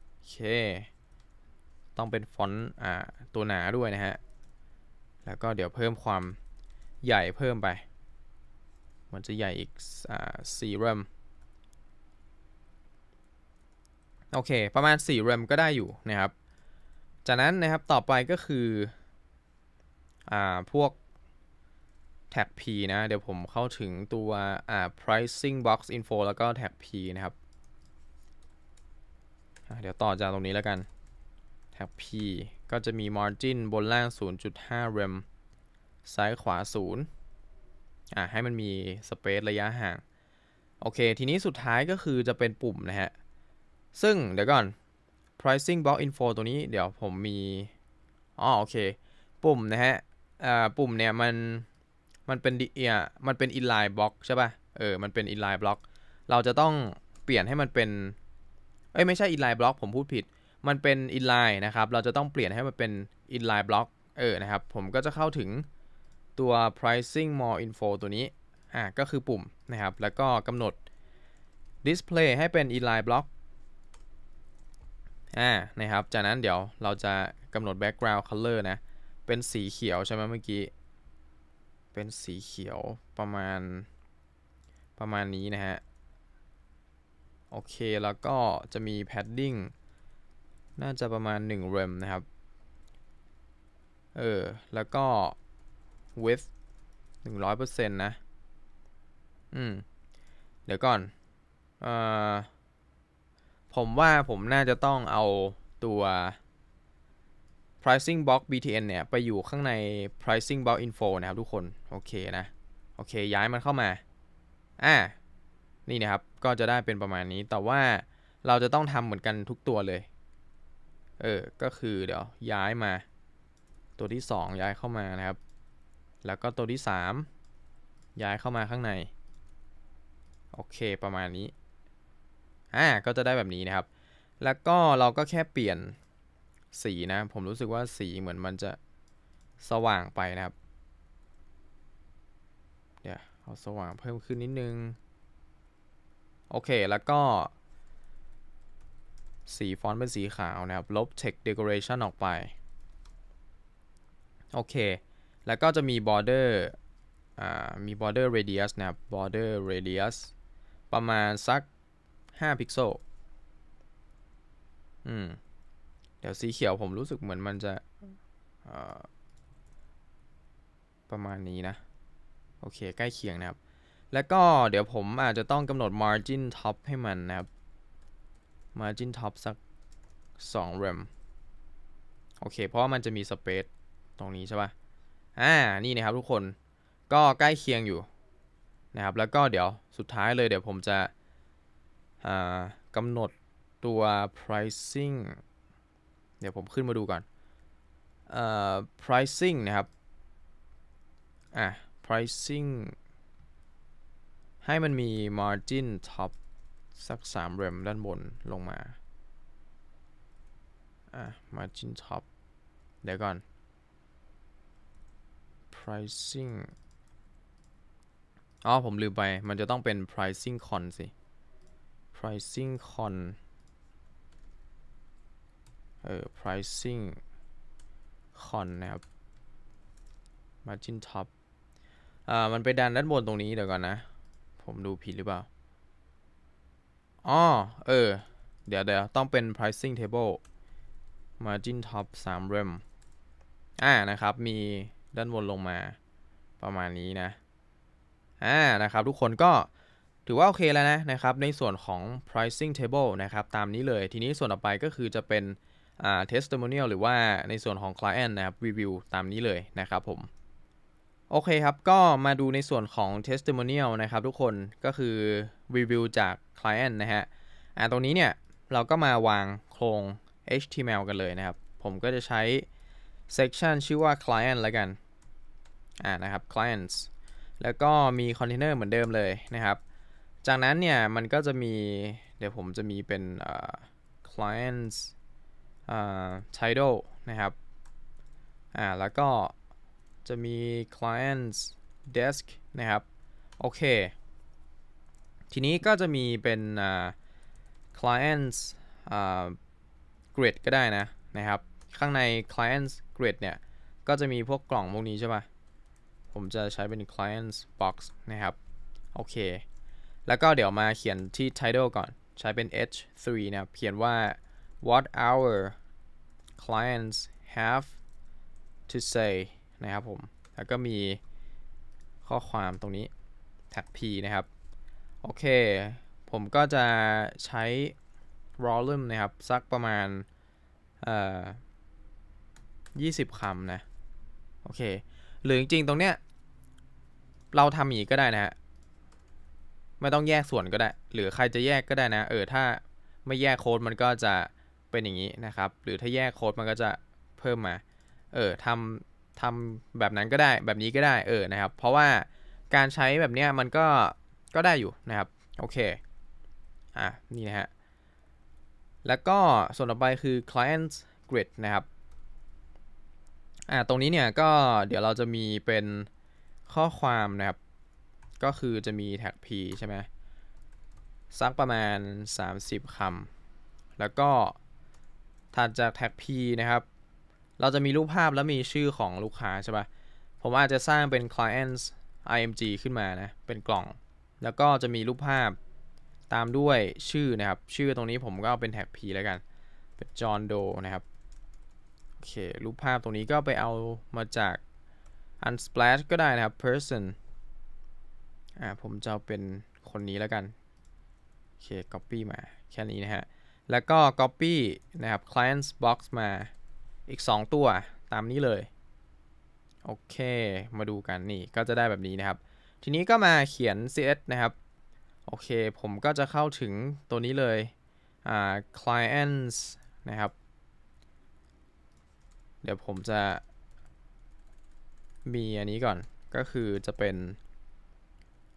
โอเค ต้องเป็นฟอนต์ อ่า ตัวหนาด้วยนะฮะ แล้วก็เดี๋ยวเพิ่มความใหญ่เพิ่มไป มันจะใหญ่อีกสี่เรมโอเค ประมาณ 4 เรมก็ได้อยู่นะครับ จากนั้นนะครับ ต่อไปก็คืออพวกแท็ก P นะ เดี๋ยวผมเข้าถึงตัว pricing box info แล้วก็แท็ก P นะครับ เดี๋ยวต่อจากตรงนี้แล้วกัน แท็ก P ก็จะมี margin บนล่าง 0.5 เรมซ้ายขวา0อ่าให้มันมีสเปซระยะห่าง โอเค ทีนี้สุดท้ายก็คือจะเป็นปุ่มนะฮะ ซึ่ง เดี๋ยวก่อน pricing box info ตัวนี้เดี๋ยวผมมี อ๋อ โอเค ปุ่มนะฮะอ่าปุ่มเนี่ยมัน มันเป็นเอ่อมันเป็น inline block ใช่ป่ะ เออ มันเป็น inline block เราจะต้องเปลี่ยนให้มันเป็น เอ้ย ไม่ใช่ inline block ผมพูดผิด มันเป็น inline นะครับ เราจะต้องเปลี่ยนให้มันเป็น inline block เออนะครับ ผมก็จะเข้าถึงตัว pricing more info ตัวนี้ อ่ะก็คือปุ่มนะครับ แล้วก็กำหนด display ให้เป็น inline block อ่า นะครับ จากนั้นเดี๋ยวเราจะกำหนด background color นะ เป็นสีเขียวใช่ไหมเมื่อกี้ เป็นสีเขียวประมาณ ประมาณนี้นะฮะ โอเค แล้วก็จะมี padding น่าจะประมาณ1 rem นะครับ เออ แล้วก็ width 100%นะ อืม เดี๋ยวก่อน เอ่อ ผมว่าผมน่าจะต้องเอาตัว pricing box btn เนี่ย ไปอยู่ข้างใน pricing box info นะครับ ทุกคน โอเค นะ โอเค ย้ายมันเข้ามา อ่า นี่นะครับ ก็จะได้เป็นประมาณนี้ แต่ว่าเราจะต้องทำเหมือนกันทุกตัวเลย เออ ก็คือเดี๋ยว ย้ายมา ตัวที่ 2 ย้ายเข้ามานะครับแล้วก็ตัวที่ 3 ย้ายเข้ามาข้างใน โอเคประมาณนี้อ่าก็จะได้แบบนี้นะครับ แล้วก็เราก็แค่เปลี่ยนสีนะ ผมรู้สึกว่าสีเหมือนมันจะสว่างไปนะครับ เดี๋ยวเอาสว่างเพิ่มขึ้นนิดนึง โอเค แล้วก็ สีฟอนต์เป็นสีขาวนะครับลบ text decoration ออกไปโอเคแล้วก็จะมี border อ่ามี border radius นะครับ border radius ประมาณสัก 5 พิกเซล อืม เดี๋ยวสีเขียวผมรู้สึกเหมือนมันจะ ประมาณนี้นะ โอเค ใกล้เคียงนะครับ แล้วก็เดี๋ยวผมอาจจะต้องกำหนด margin top ให้มันนะครับ margin top สัก2 rem โอเค เพราะมันจะมี space ตรงนี้ใช่ปะอ่า นี่ นะ ครับ ทุกคน ก็ ใกล้เคียงอยู่ นะ ครับ แล้วก็เดี๋ยวสุดท้าย เลย เดี๋ยวผมจะกำหนดตัว pricing เดี๋ยว ผม ขึ้นมาดู ก่อนเอ่อ pricing นะ ครับ อ่ะ pricing ให้มันมี margin top สัก3เมเรมด้านบนลงมา อ่ะ margin top เดี๋ยวก่อน pricing อ๋อผมลืม ไป มันจะต้องเป็น pricing con สิ pricing con เออ pricing con นะครับ margin top อ่า มันไปดันด้านบนตรงนี้ เดี๋ยว ก่อน นะ ผมดูผิดหรือเปล่า อ๋อ เออ เดี๋ยวเดี๋ยวต้องเป็น pricing table margin top 3 rem อ่า นะครับมีด้านบนลงมาประมาณนี้นะ อ่านะครับทุกคนก็ถือว่าโอเคแล้วนะนะครับในส่วนของ pricing table นะครับตามนี้เลยทีนี้ส่วนต่อไปก็คือจะเป็นอ่า testimonial หรือว่าในส่วนของ client นะครับ review ตามนี้เลยนะครับผมโอเคครับก็มาดูในส่วนของ testimonial นะครับทุกคนก็คือ review จาก client นะฮะอ่าตรงนี้เนี่ยเราก็มาวางโครง HTML กันเลยนะครับ ผมก็จะใช้ section ชื่อว่า client แล้วกัน อ่านะครับ clients แล้วก็มี container เหมือนเดิมเลยนะครับ จากนั้นเนี่ย มันก็จะมี เดี๋ยวผมจะมีเป็น clients title นะครับ อ่า แล้วก็จะมี clients desk นะครับ โอเค ทีนี้ก็จะมีเป็น clients grid ก็ได้นะนะครับข้างใน clients grid เนี่ย ก็จะมีพวกกล่องพวกนี้ใช่ไหมผมจะใช้เป็น clients box นะครับ โอเค แล้วก็เดี๋ยวมาเขียนที่ title ก่อน ใช้เป็น h3 นะเขียนว่า what our clients have to say นะครับผม แล้วก็มีข้อความตรงนี้ t a g p นะครับ โอเค ผมก็จะใช้ volume นะครับ สักประมาณเอ่อยี่สิบคำนะโอเคหรือจริง ๆตรงเนี้ยเราทำอย่างนี้ก็ได้นะฮะไม่ต้องแยกส่วนก็ได้ หรือใครจะแยกก็ได้นะเออถ้าไม่แยกโค้ดมันก็จะเป็นอย่างนี้นะครับ หรือถ้าแยกโค้ดมันก็จะเพิ่มมาเออทำทำแบบนั้นก็ได้แบบนี้ก็ได้เออนะครับ เพราะว่าการใช้แบบเนี้ยมันก็ก็ได้อยู่นะครับโอเคอ่ะนี่นะฮะแล้วก็ส่วนต่อไปคือ client grid นะครับอ่าตรงนี้เนี่ยก็เดี๋ยวเราจะมีเป็นข้อความนะครับ ก็คือจะมีแท็ก p ใช่ไหมสักประมาณ 30 คำ แล้วก็ถัดจากแท็ก p นะครับเราจะมีรูปภาพและมีชื่อของลูกค้าใช่ปะ่ะผมอาจจะสร้างเป็น clients img ขึ้นมานะเป็นกล่อง แล้วก็จะมีรูปภาพตามด้วยชื่อนะครับ ชื่อตรงนี้ผมก็เอาเป็นแท็ก p แล้วกัน เป็น John Doe นะครับโอเค รูปภาพตรงนี้ก็ไปเอามาจาก unsplash ก็ได้นะครับ person อ่าผมจะเป็นคนนี้แล้วกัน โอเค copy มาแค่นี้นะฮะ แล้วก็ copy นะครับ clients box มาอีก 2 ตัวตามนี้เลย โอเค มาดูกันนี่ก็จะได้แบบนี้นะครับ ทีนี้ก็มาเขียน cs นะครับ โอเค ผมก็จะเข้าถึงตัวนี้เลย อ่า clients นะครับเดี๋ยวผมจะมีอันนี้ก่อน ก็คือจะเป็น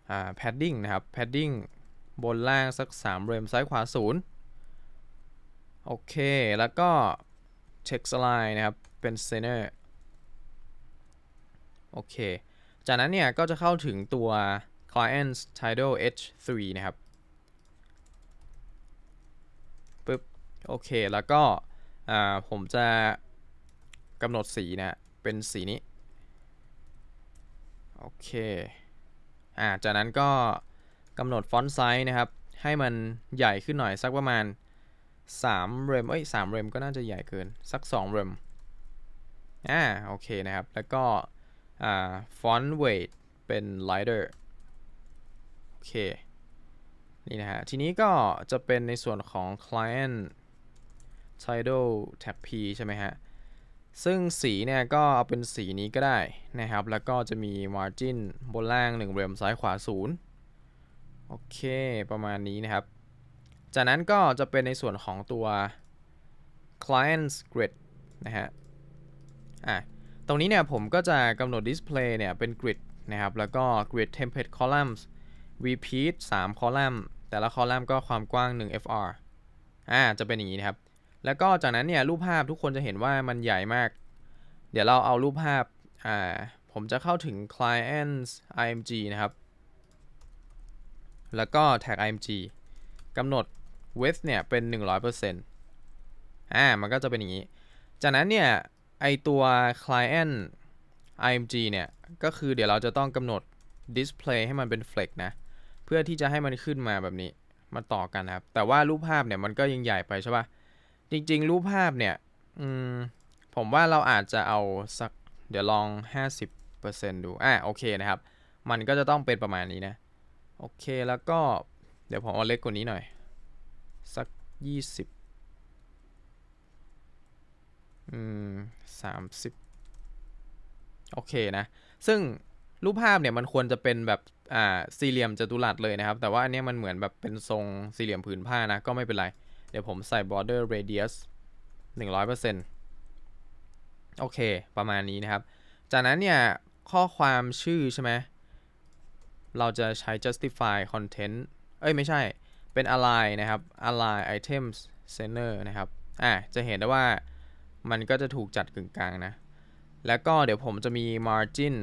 อ่า padding นะครับ padding บนล่างสัก3เรมซ้ายขวา 0 โอเค แล้วก็ text line นะครับ เป็น center โอเค จากนั้นเนี่ย ก็จะเข้าถึงตัว client title h3 นะครับ ปึ๊บ โอเค แล้วก็ ผมจะกำหนดสีนะ เป็นสีนี้ โอเค อ่า จากนั้นก็กำหนดฟอนต์ไซส์นะครับ ให้มันใหญ่ขึ้นหน่อยสักประมาณ3เรมเอ้ย3เรมก็น่าจะใหญ่เกินสัก 2 เรมอ่า โอเคนะครับ แล้วก็ อ่า ฟอนต์เวทเป็น lighter โอเค นี่นะฮะ ทีนี้ก็จะเป็นในส่วนของ client title tab p ใช่ไหมฮะซึ่งสีเนี่ยก็เอาเป็นสีนี้ก็ได้นะครับ แล้วก็จะมี margin บนล่าง1เหลี่ยมซ้ายขวา0โอเคประมาณนี้นะครับ จากนั้นก็จะเป็นในส่วนของตัว client grid นะฮะอ่ะตรงนี้เนี่ยผมก็จะกำหนด display เนี่ยเป็น grid นะครับ แล้วก็ grid template columns repeat 3 column แต่ละ column ก็ความกว้าง1 fr อ่าจะเป็นอย่างนี้นะครับแล้วก็จากนั้นเนี่ยรูปภาพทุกคนจะเห็นว่ามันใหญ่มาก เดี๋ยวเราเอารูปภาพ อ่า ผมจะเข้าถึง clients img นะครับ แล้วก็ tag img กำหนด width เนี่ยเป็น 100%อ่า มันก็จะเป็นอย่างนี้ จากนั้นเนี่ย ไอตัว client img เนี่ย ก็คือเดี๋ยวเราจะต้องกำหนด display ให้มันเป็น flex นะ เพื่อที่จะให้มันขึ้นมาแบบนี้ มาต่อกันนะครับ แต่ว่ารูปภาพเนี่ยมันก็ยังใหญ่ไปใช่ปะ่ะจริง ๆ รูปภาพเนี่ยมผมว่าเราอาจจะเอาสักเดี๋ยวลอง 50%ดูอ่ะโอเคนะครับ มันก็จะต้องเป็นประมาณนี้นะ โอเคแล้วก็เดี๋ยว ผมเอาเล็กกว่านี้ หน่อย สัก20อืม30โอเคนะ ซึ่งรูปภาพเนี่ยมันควรจะเป็นแบบอ่าสี่เหลี่ยมจัตุรัสเลยนะครับ แต่ว่าอันนี้มันเหมือนแบบเป็นทรงสี่เหลี่ยมผืนผ้านะก็ไม่เป็นไรเดี๋ยวผมใส่ border radius 100%โอเค ประมาณนี้นะครับ จากนั้นเนี่ย ข้อความชื่อใช่ไหม เราจะใช้ justify content เอ้ย ไม่ใช่ เป็น align นะครับ align items center นะครับ อ่าจะเห็นได้ว่ามันก็จะถูกจัดกึ่งกลางนะ แล้วก็เดี๋ยวผมจะมี margin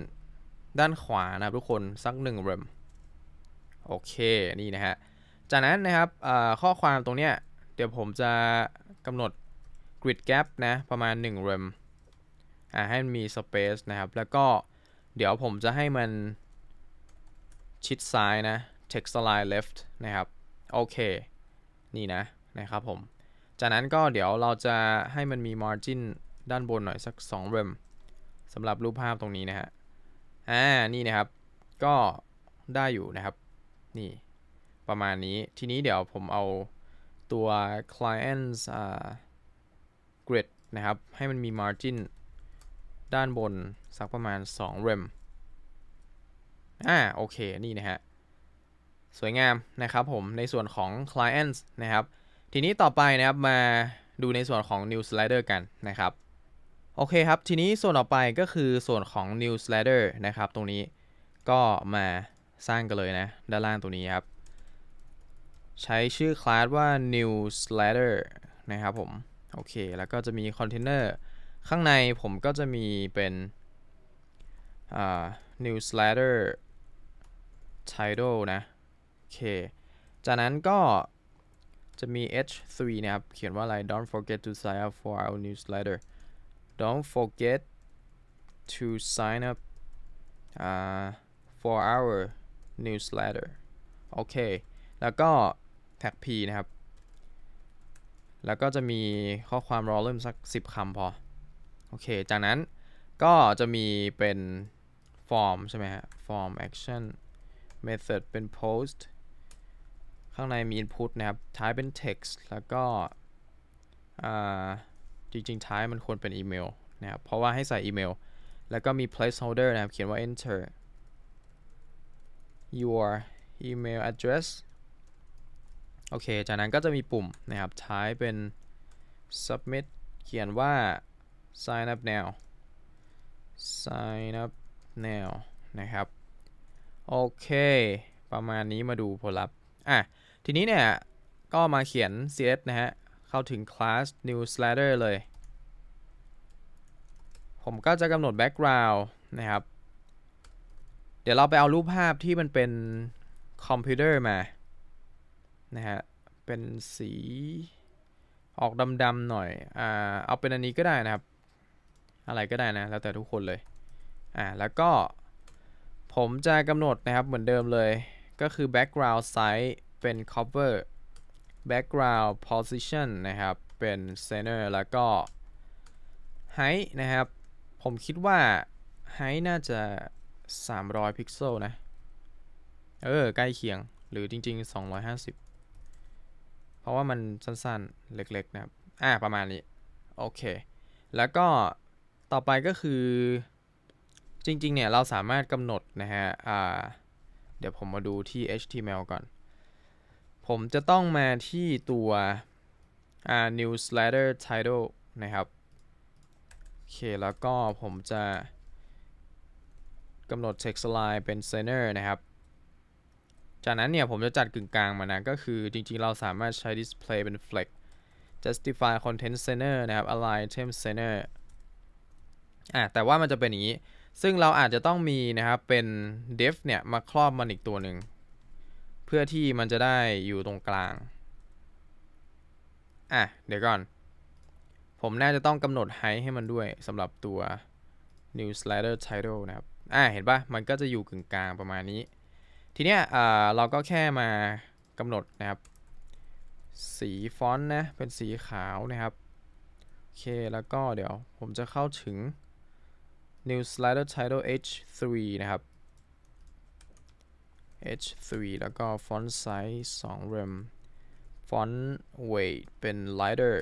ด้านขวานะครับทุกคนสัก1เรมโอเค นี่นะฮะ จากนั้นนะครับข้อความตรงเนี้ยเดี๋ยวผมจะกำหนด grid gap นะประมาณ1 rem อ่าให้มันมี space นะครับแล้วก็เดี๋ยวผมจะให้มันชิดซ้ายนะ text align left นะครับโอเคนี่นะนะครับผมจากนั้นก็เดี๋ยวเราจะให้มันมี margin ด้านบนหน่อยสัก2 rem สำหรับรูปภาพตรงนี้นะฮะอ่านี่นะครับก็ได้อยู่นะครับนี่ประมาณนี้ทีนี้เดี๋ยวผมเอาตัว clients grid นะครับ ให้มันมี margin ด้านบน สักประมาณ 2 rem อ่าโอเคนี่นะฮะสวยงามนะครับผม ในส่วนของ clients นะครับ ทีนี้ต่อไปนะครับมาดูในส่วนของ new slider กันนะครับโอเคครับ ทีนี้ส่วนต่อไปก็คือส่วนของ new slider นะครับ ตรงนี้ก็มาสร้างกันเลยนะด้านล่างตรงนี้ครับใช้ชื่อคลาสว่า newsletter นะครับผม โอเค แล้วก็จะมีคอนเทนเนอร์ข้างในผมก็จะมีเป็น newsletter title นะ โอเค จากนั้นก็จะมี h3 นะครับ เขียนว่าอะไร don't forget to sign up for our newsletter don't forget to sign up uh, for our newsletter โอเค แล้วก็แท็ก p นะครับ แล้วก็จะมีข้อความรอเริ่มสัก 10คำพอ โอเค จากนั้นก็จะมีเป็นฟอร์มใช่ไหมฮะฟอร์มแอคชั่นเมธอดเป็น post ข้างในมี input นะครับ ท้ายเป็น text แล้วก็จริงๆ ท้ายมันควรเป็นอีเมลนะครับ เพราะว่าให้ใส่อีเมลแล้วก็มี placeholder นะครับ เขียนว่า enter your email address โอเค จากนั้นก็จะมีปุ่ม นะครับ ท้ายเป็น submit เขียนว่า sign up now sign up now นะครับ โอเค ประมาณนี้มาดูผลลัพธ์อ่ะ ทีนี้เนี่ย ก็มาเขียน c s นะฮะ เข้าถึง class newsletter เลย ผมก็จะกำหนด background นะครับ เดี๋ยวเราไปเอารูปภาพที่มันเป็นคอมพิวเตอร์มานะฮะ เป็นสีออก ดำๆหน่อย อ่า เอาเป็น อันนี้ก็ได้ นะครับ อะไรก็ได้ นะ แล้ว แต่ทุกคน เลย อ่า แล้วก็ ผม จะกำหนด นะครับ เหมือนเดิมเลย ก็คือ background size เป็น cover background position นะครับ เป็น center แล้วก็ height นะครับ ผมคิดว่า height น่าจะ 300พิกเซลนะ เออ ใกล้เคียง หรือจริง ๆ 250ราะว่ามันสั้นๆ เล็กๆ นะครับ อ่า ประมาณนี้ โอเค แล้วก็ต่อไปก็คือ จริงๆ เนี่ย เราสามารถกำหนดนะฮะ อ่า เดี๋ยวผมมาดูที่ HTML ก่อน ผมจะต้องมาที่ตัว อ่า newsletter title นะครับ โอเค แล้วก็ผมจะกำหนด text line เป็น center นะครับจากนั้นเนี่ยผมจะจัดกึ่งกลางมานะก็คือจริงๆเราสามารถใช้ display เป็น flex justify content center นะครับ align item center อ่ะ แต่ว่ามันจะเป็นอย่างนี้ ซึ่งเราอาจจะต้องมีนะครับ เป็น d e v เนี่ยมาครอบมันอีกตัวหนึ่ง เพื่อที่มันจะได้อยู่ตรงกลาง อ่ะเดี๋ยวก่อน ผมน่าจะต้องกำหนด height ให้มันด้วยสำหรับตัว n e w s l i d e r title นะครับอ่ะเห็นปะมันก็จะอยู่กึ่งกลางประมาณนี้ทีเนี้ยเราก็แค่มากำหนด นะครับ สีฟอนต์นะ เป็นสีขาวนะครับ โอเค แล้วก็เดี๋ยว ผมจะเข้าถึง new slider title h3 นะครับ h3 แล้วก็ฟอนต์ไซส์2 rem ฟอนต์ weight เป็น lighter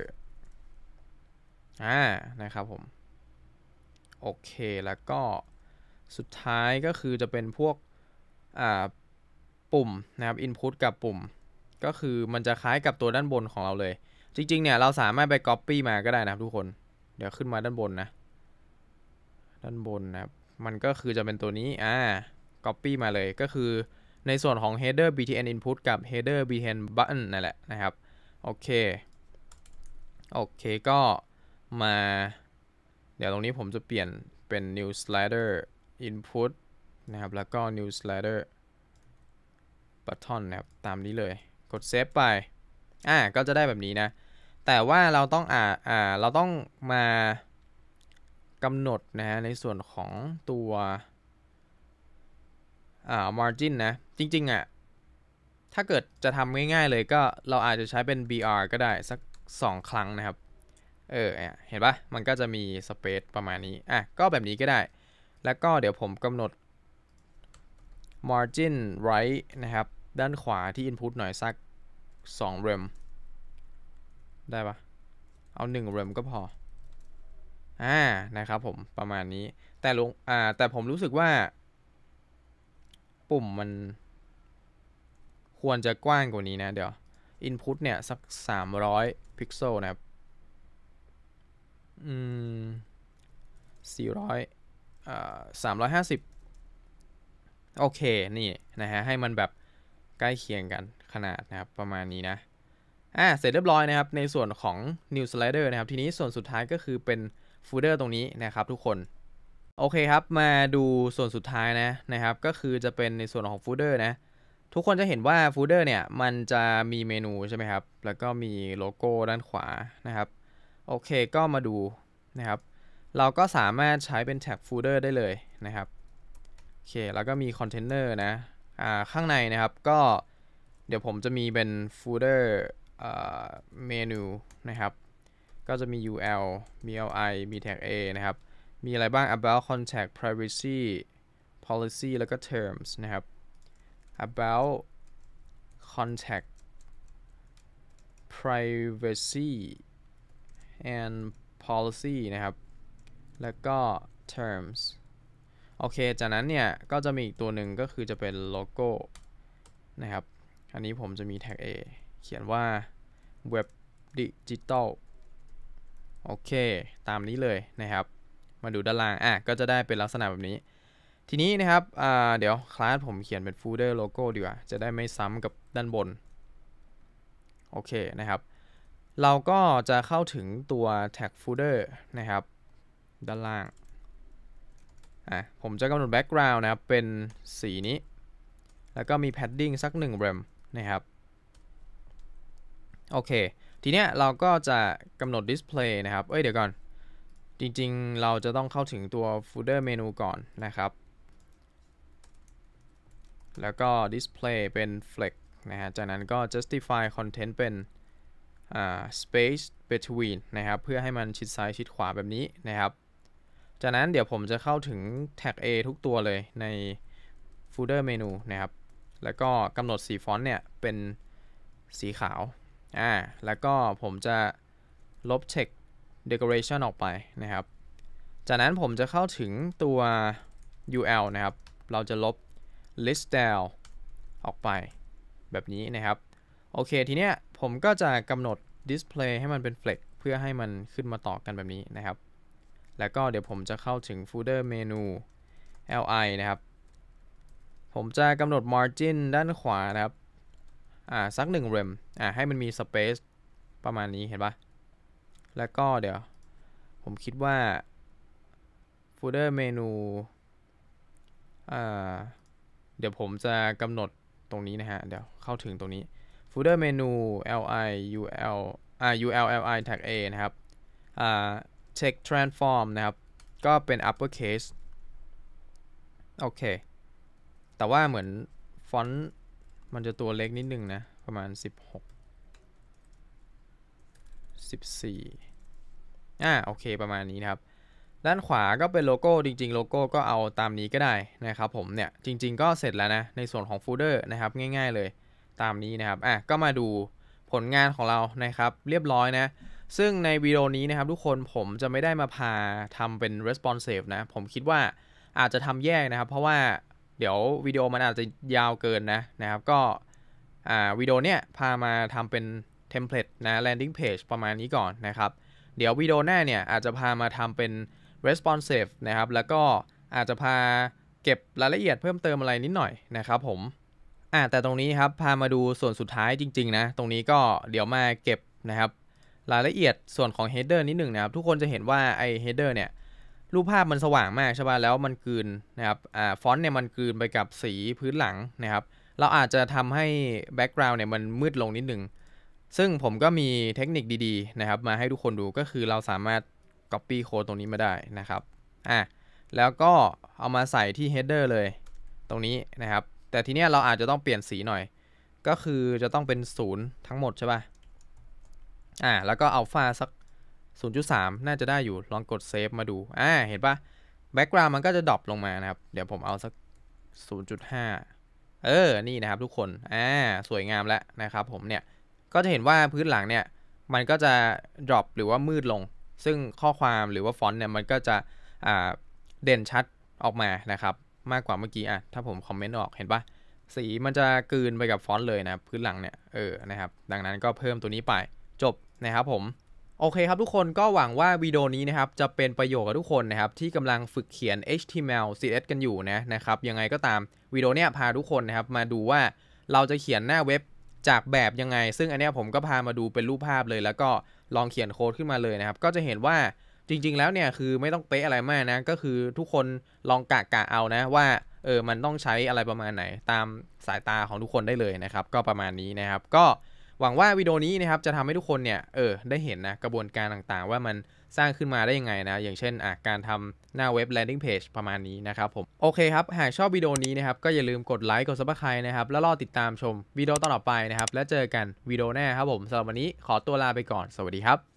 อ่า นะครับผม โอเค แล้วก็สุดท้ายก็คือจะเป็นพวก อ่าปุ่มนะครับ input กับปุ่ม ก็คือมันจะคล้ายกับตัวด้านบนของเราเลย จริง ๆ เนี่ย เราสามารถไป copy มา ก็ได้นะครับทุกคนเดี๋ยวขึ้นมาด้านบนนะด้านบนนะครับ มันก็คือจะเป็นตัวนี้อ่า copy มาเลยก็คือในส่วนของ header btn input กับ header btn button นั่นแหละนะครับโอเคโอเคก็มา เดี๋ยวตรงนี้ผมจะเปลี่ยนเป็น new slider input นะครับแล้วก็ new slider บัตทอนนะครับตามนี้เลยกดเซฟไปอ่าก็จะได้แบบนี้นะแต่ว่าเราต้องอ่าอ่าเราต้องมากำหนดนะฮะในส่วนของตัวอ่า margin นะจริงๆอะ่ะถ้าเกิดจะทำง่ายๆเลยก็เราอาจจะใช้เป็น br ก็ได้ สัก 2 ครั้งนะครับเออเห็นปะมันก็จะมีสเปซประมาณนี้อ่ะก็แบบนี้ก็ได้ แล้วก็เดี๋ยวผมกำหนด margin right นะครับด้านขวาที่ input หน่อยสัก2 rem ได้ปะเอา1 rem ก็พอ อ่า นะครับผม ประมาณนี้ แต่ลงอ่า แต่ผมรู้สึกว่า ปุ่มมัน ควรจะกว้างกว่านี้นะ เดี๋ยว input เนี่ย สัก 300พิกเซลนะครับ อืม 400 อ่า 350 โอเค นี่ นะฮะให้มันแบบใกล้เคียงกันขนาดนะครับประมาณนี้นะอ่าเสร็จเรียบร้อยนะครับ ในส่วนของ New Slider นะครับทีนี้ส่วนสุดท้ายก็คือเป็นฟูเดอร์ตรงนี้นะครับทุกคน โอเคครับมาดูส่วนสุดท้ายนะนะครับ ก็คือจะเป็นในส่วนของฟูเดอร์นะ ทุกคนจะเห็นว่าฟูเดอร์ เนี่ย มันจะมีเมนูใช่ไหมครับ แล้วก็มีโลโก้ด้านขวานะครับ โอเคก็มาดูนะครับ เราก็สามารถใช้เป็นแท็กฟูเดอร์ได้เลยนะครับโอเคแล้วก็มีคอนเทนเนอร์นะ่าข้างในนะครับก็เดี๋ยวผมจะมีเป็นโฟลเดอร์เมนูนะครับ ก็จะมี UL มี LI มี tag A นะครับ มีอะไรบ้าง about contact privacy policy แล้วก็ terms นะครับ about contact privacy and policy นะครับ แล้วก็ terms โอเค จากนั้นเนี่ย ก็จะมีอีกตัวหนึ่งก็คือจะเป็นโลโก้นะครับ อันนี้ผมจะมีแท็ก A เขียนว่าเว็บดิจิตอลโอเค ตามนี้เลยนะครับ มาดูด้านล่างอ่ะก็จะได้เป็นลักษณะแบบนี้ ทีนี้นะครับอ่าเดี๋ยวคลาสผมเขียนเป็นโฟลเดอร์โลโก้ดีกว่าจะได้ไม่ซ้ำกับด้านบน โอเค นะครับ เราก็จะเข้าถึงตัวแท็กโฟลเดอร์นะครับ ด้านล่างอ่ะผมจะกำหนด background นะครับ เป็น สี นี้ แล้วก็มี padding สัก1 r รมนะครับ โอเค ทีเนี้ยเราก็จะกำหนด display นะครับ เอ้ยเดี๋ยวก่อนจริงๆเราจะต้องเข้าถึงตัว folder menu ก่อนนะครับ แล้วก็ display เป็น flex นะฮะจากนั้นก็ justify content เป็นอ space between นะครับ เพื่อให้มันชิดซ้ายชิดขวาแบบนี้นะครับจากนั้นเดี๋ยวผมจะเข้าถึงแท็ก A ทุกตัวเลยในโฟลเดอร์เมนูนะครับ แล้วก็กำหนดสีฟอนต์เนี่ยเป็นสีขาว อ่า แล้วก็ผมจะลบเช็ค decoration ออกไปนะครับ จากนั้นผมจะเข้าถึงตัว UL นะครับ เราจะลบ list style ออกไปแบบนี้นะครับ โอเคทีเนี้ยผมก็จะกำหนด display ให้มันเป็น flex เพื่อให้มันขึ้นมาต่อกันแบบนี้นะครับแล้วก็เดี๋ยวผมจะเข้าถึงฟูเดอร์เมนู li นะครับ ผมจะกำหนด margin ด้านขวานะครับ อ่า สักหนึ่งเรมอ่า ให้มันมี space ประมาณนี้เห็นปะ แล้วก็เดี๋ยวผมคิดว่าฟูเดอร์เมนูอ่าเดี๋ยวผมจะกำหนดตรงนี้นะฮะ เดี๋ยวเข้าถึงตรงนี้ฟูเดอร์เมนู li ul อ่า ulli tag a นะครับ อ่า text transform นะครับ ก็เป็น uppercase โอเค แต่ว่าเหมือนฟอนต์มันจะตัวเล็กนิดนึงนะ ประมาณ 16 14 อ่าโอเคประมาณนี้นะครับ ด้านขวาก็เป็นโลโก้ จริงๆ โลโก้ก็เอาตามนี้ก็ได้นะครับผมเนี่ย จริงๆก็เสร็จแล้วนะ ในส่วนของโฟูเดอร์นะครับง่ายๆ เลยตามนี้นะครับอ่ะก็มาดูผลงานของเรานะครับเรียบร้อยนะซึ่งในวิดีโอนี้นะครับ ทุกคนผมจะไม่ได้มาพาทำเป็น responsive นะ ผมคิดว่าอาจจะทำแยกนะครับ เพราะว่าเดี๋ยววิดีโอมันอาจจะยาวเกินนะนะครับ ก็วิดีโอเนี้ยพามาทำเป็นเทมเพลตนะ landing page ประมาณนี้ก่อนนะครับ เดี๋ยววิดีโอหน้าเนี่ยอาจจะพามาทำเป็น responsive นะครับ แล้วก็อาจจะพาเก็บรายละเอียดเพิ่มเติมอะไรนิดหน่อยนะครับ ผมอ่าแต่ตรงนี้ครับพามาดูส่วนสุดท้ายจริงๆนะ ตรงนี้ก็เดี๋ยวมาเก็บนะครับรายละเอียดส่วนของเฮดเดอร์นิดหนึ่งนะครับ ทุกคนจะเห็นว่า ไอเฮดเดอร์เนี่ย รูปภาพมันสว่างมากใช่ป่ะแล้วมันกลืนนะครับ อ่า ฟอนต์เนี่ยมันกลืนไปกับสีพื้นหลังนะครับ เราอาจจะทำให้แบ็กกราวน์เนี่ยมันมืดลงนิดหนึ่งซึ่งผมก็มีเทคนิคดีๆนะครับ มาให้ทุกคนดู ก็คือเราสามารถ Copy โค้ดตรงนี้มาได้นะครับ อ่ะแล้วก็เอามาใส่ที่ header เลยตรงนี้นะครับ แต่ทีเนี้ยเราอาจจะต้องเปลี่ยนสีหน่อย ก็คือจะต้องเป็น0ทั้งหมดใช่ป่ะอ่า แล้วก็อัลฟาสัก 0.3 น่าจะได้อยู่ลองกดเซฟมาดู อ่า เห็นปะแบ็กกราวมันก็จะดรอปลงมานะครับ เดี๋ยวผมเอาสัก 0.5 เออ นี่นะครับทุกคน อ่า สวยงามแล้วนะครับ ผมเนี่ย ก็จะเห็นว่าพื้นหลังเนี่ย มันก็จะดรอปหรือว่ามืดลง ซึ่งข้อความหรือว่าฟอนต์เนี่ยมันก็จะ อ่า เด่นชัดออกมานะครับ มากกว่าเมื่อกี้ อ่ะถ้าผมคอมเมนต์ออกเห็นปะสีมันจะกืนไปกับฟอนต์เลยนะพื้นหลังเนี่ยเออนะครับดังนั้นก็เพิ่มตัวนี้ไปจบนะครับผมโอเคครับทุกคนก็หวังว่าวิดีโอนี้นะครับ จะเป็นประโยชน์กับทุกคนนะครับ ที่กำลังฝึกเขียน HTML CSS กันอยู่นะนะครับ ยังไงก็ตามวิดีโอเนี้ยพาทุกคนนะครับมาดูว่าเราจะเขียนหน้าเว็บจากแบบยังไงซึ่งอันเนี้ยผมก็พามาดูเป็นรูปภาพเลย แล้วก็ลองเขียนโค้ดขึ้นมาเลยนะครับ ก็จะเห็นว่าจริง ๆ แล้วเนี่ยคือไม่ต้องเป๊ะอะไรมากนะก็คือทุกคนลองกะกะเอานะว่าเออมันต้องใช้อะไรประมาณไหน ตามสายตาของทุกคนได้เลยนะครับ ก็ประมาณนี้นะครับก็หวังว่าวิดีโอนี้นะครับจะทำให้ทุกคนเนี่ยเออได้เห็นนะกระบวนการต่างๆ ว่ามันสร้างขึ้นมาได้ยังไงนะอย่างเช่นการทำหน้าเว็บ landing page ประมาณนี้นะครับผมโอเคครับ หากชอบวิดีโอนี้นะครับก็อย่าลืมกดไลค์กดซับสไครต์นะครับ แล้วรอติดตามชมวิดีโอต่อไปนะครับและเจอกันวิดีโอหน้าครับผมสำหรับวันนี้ขอตัวลาไปก่อนสวัสดีครับ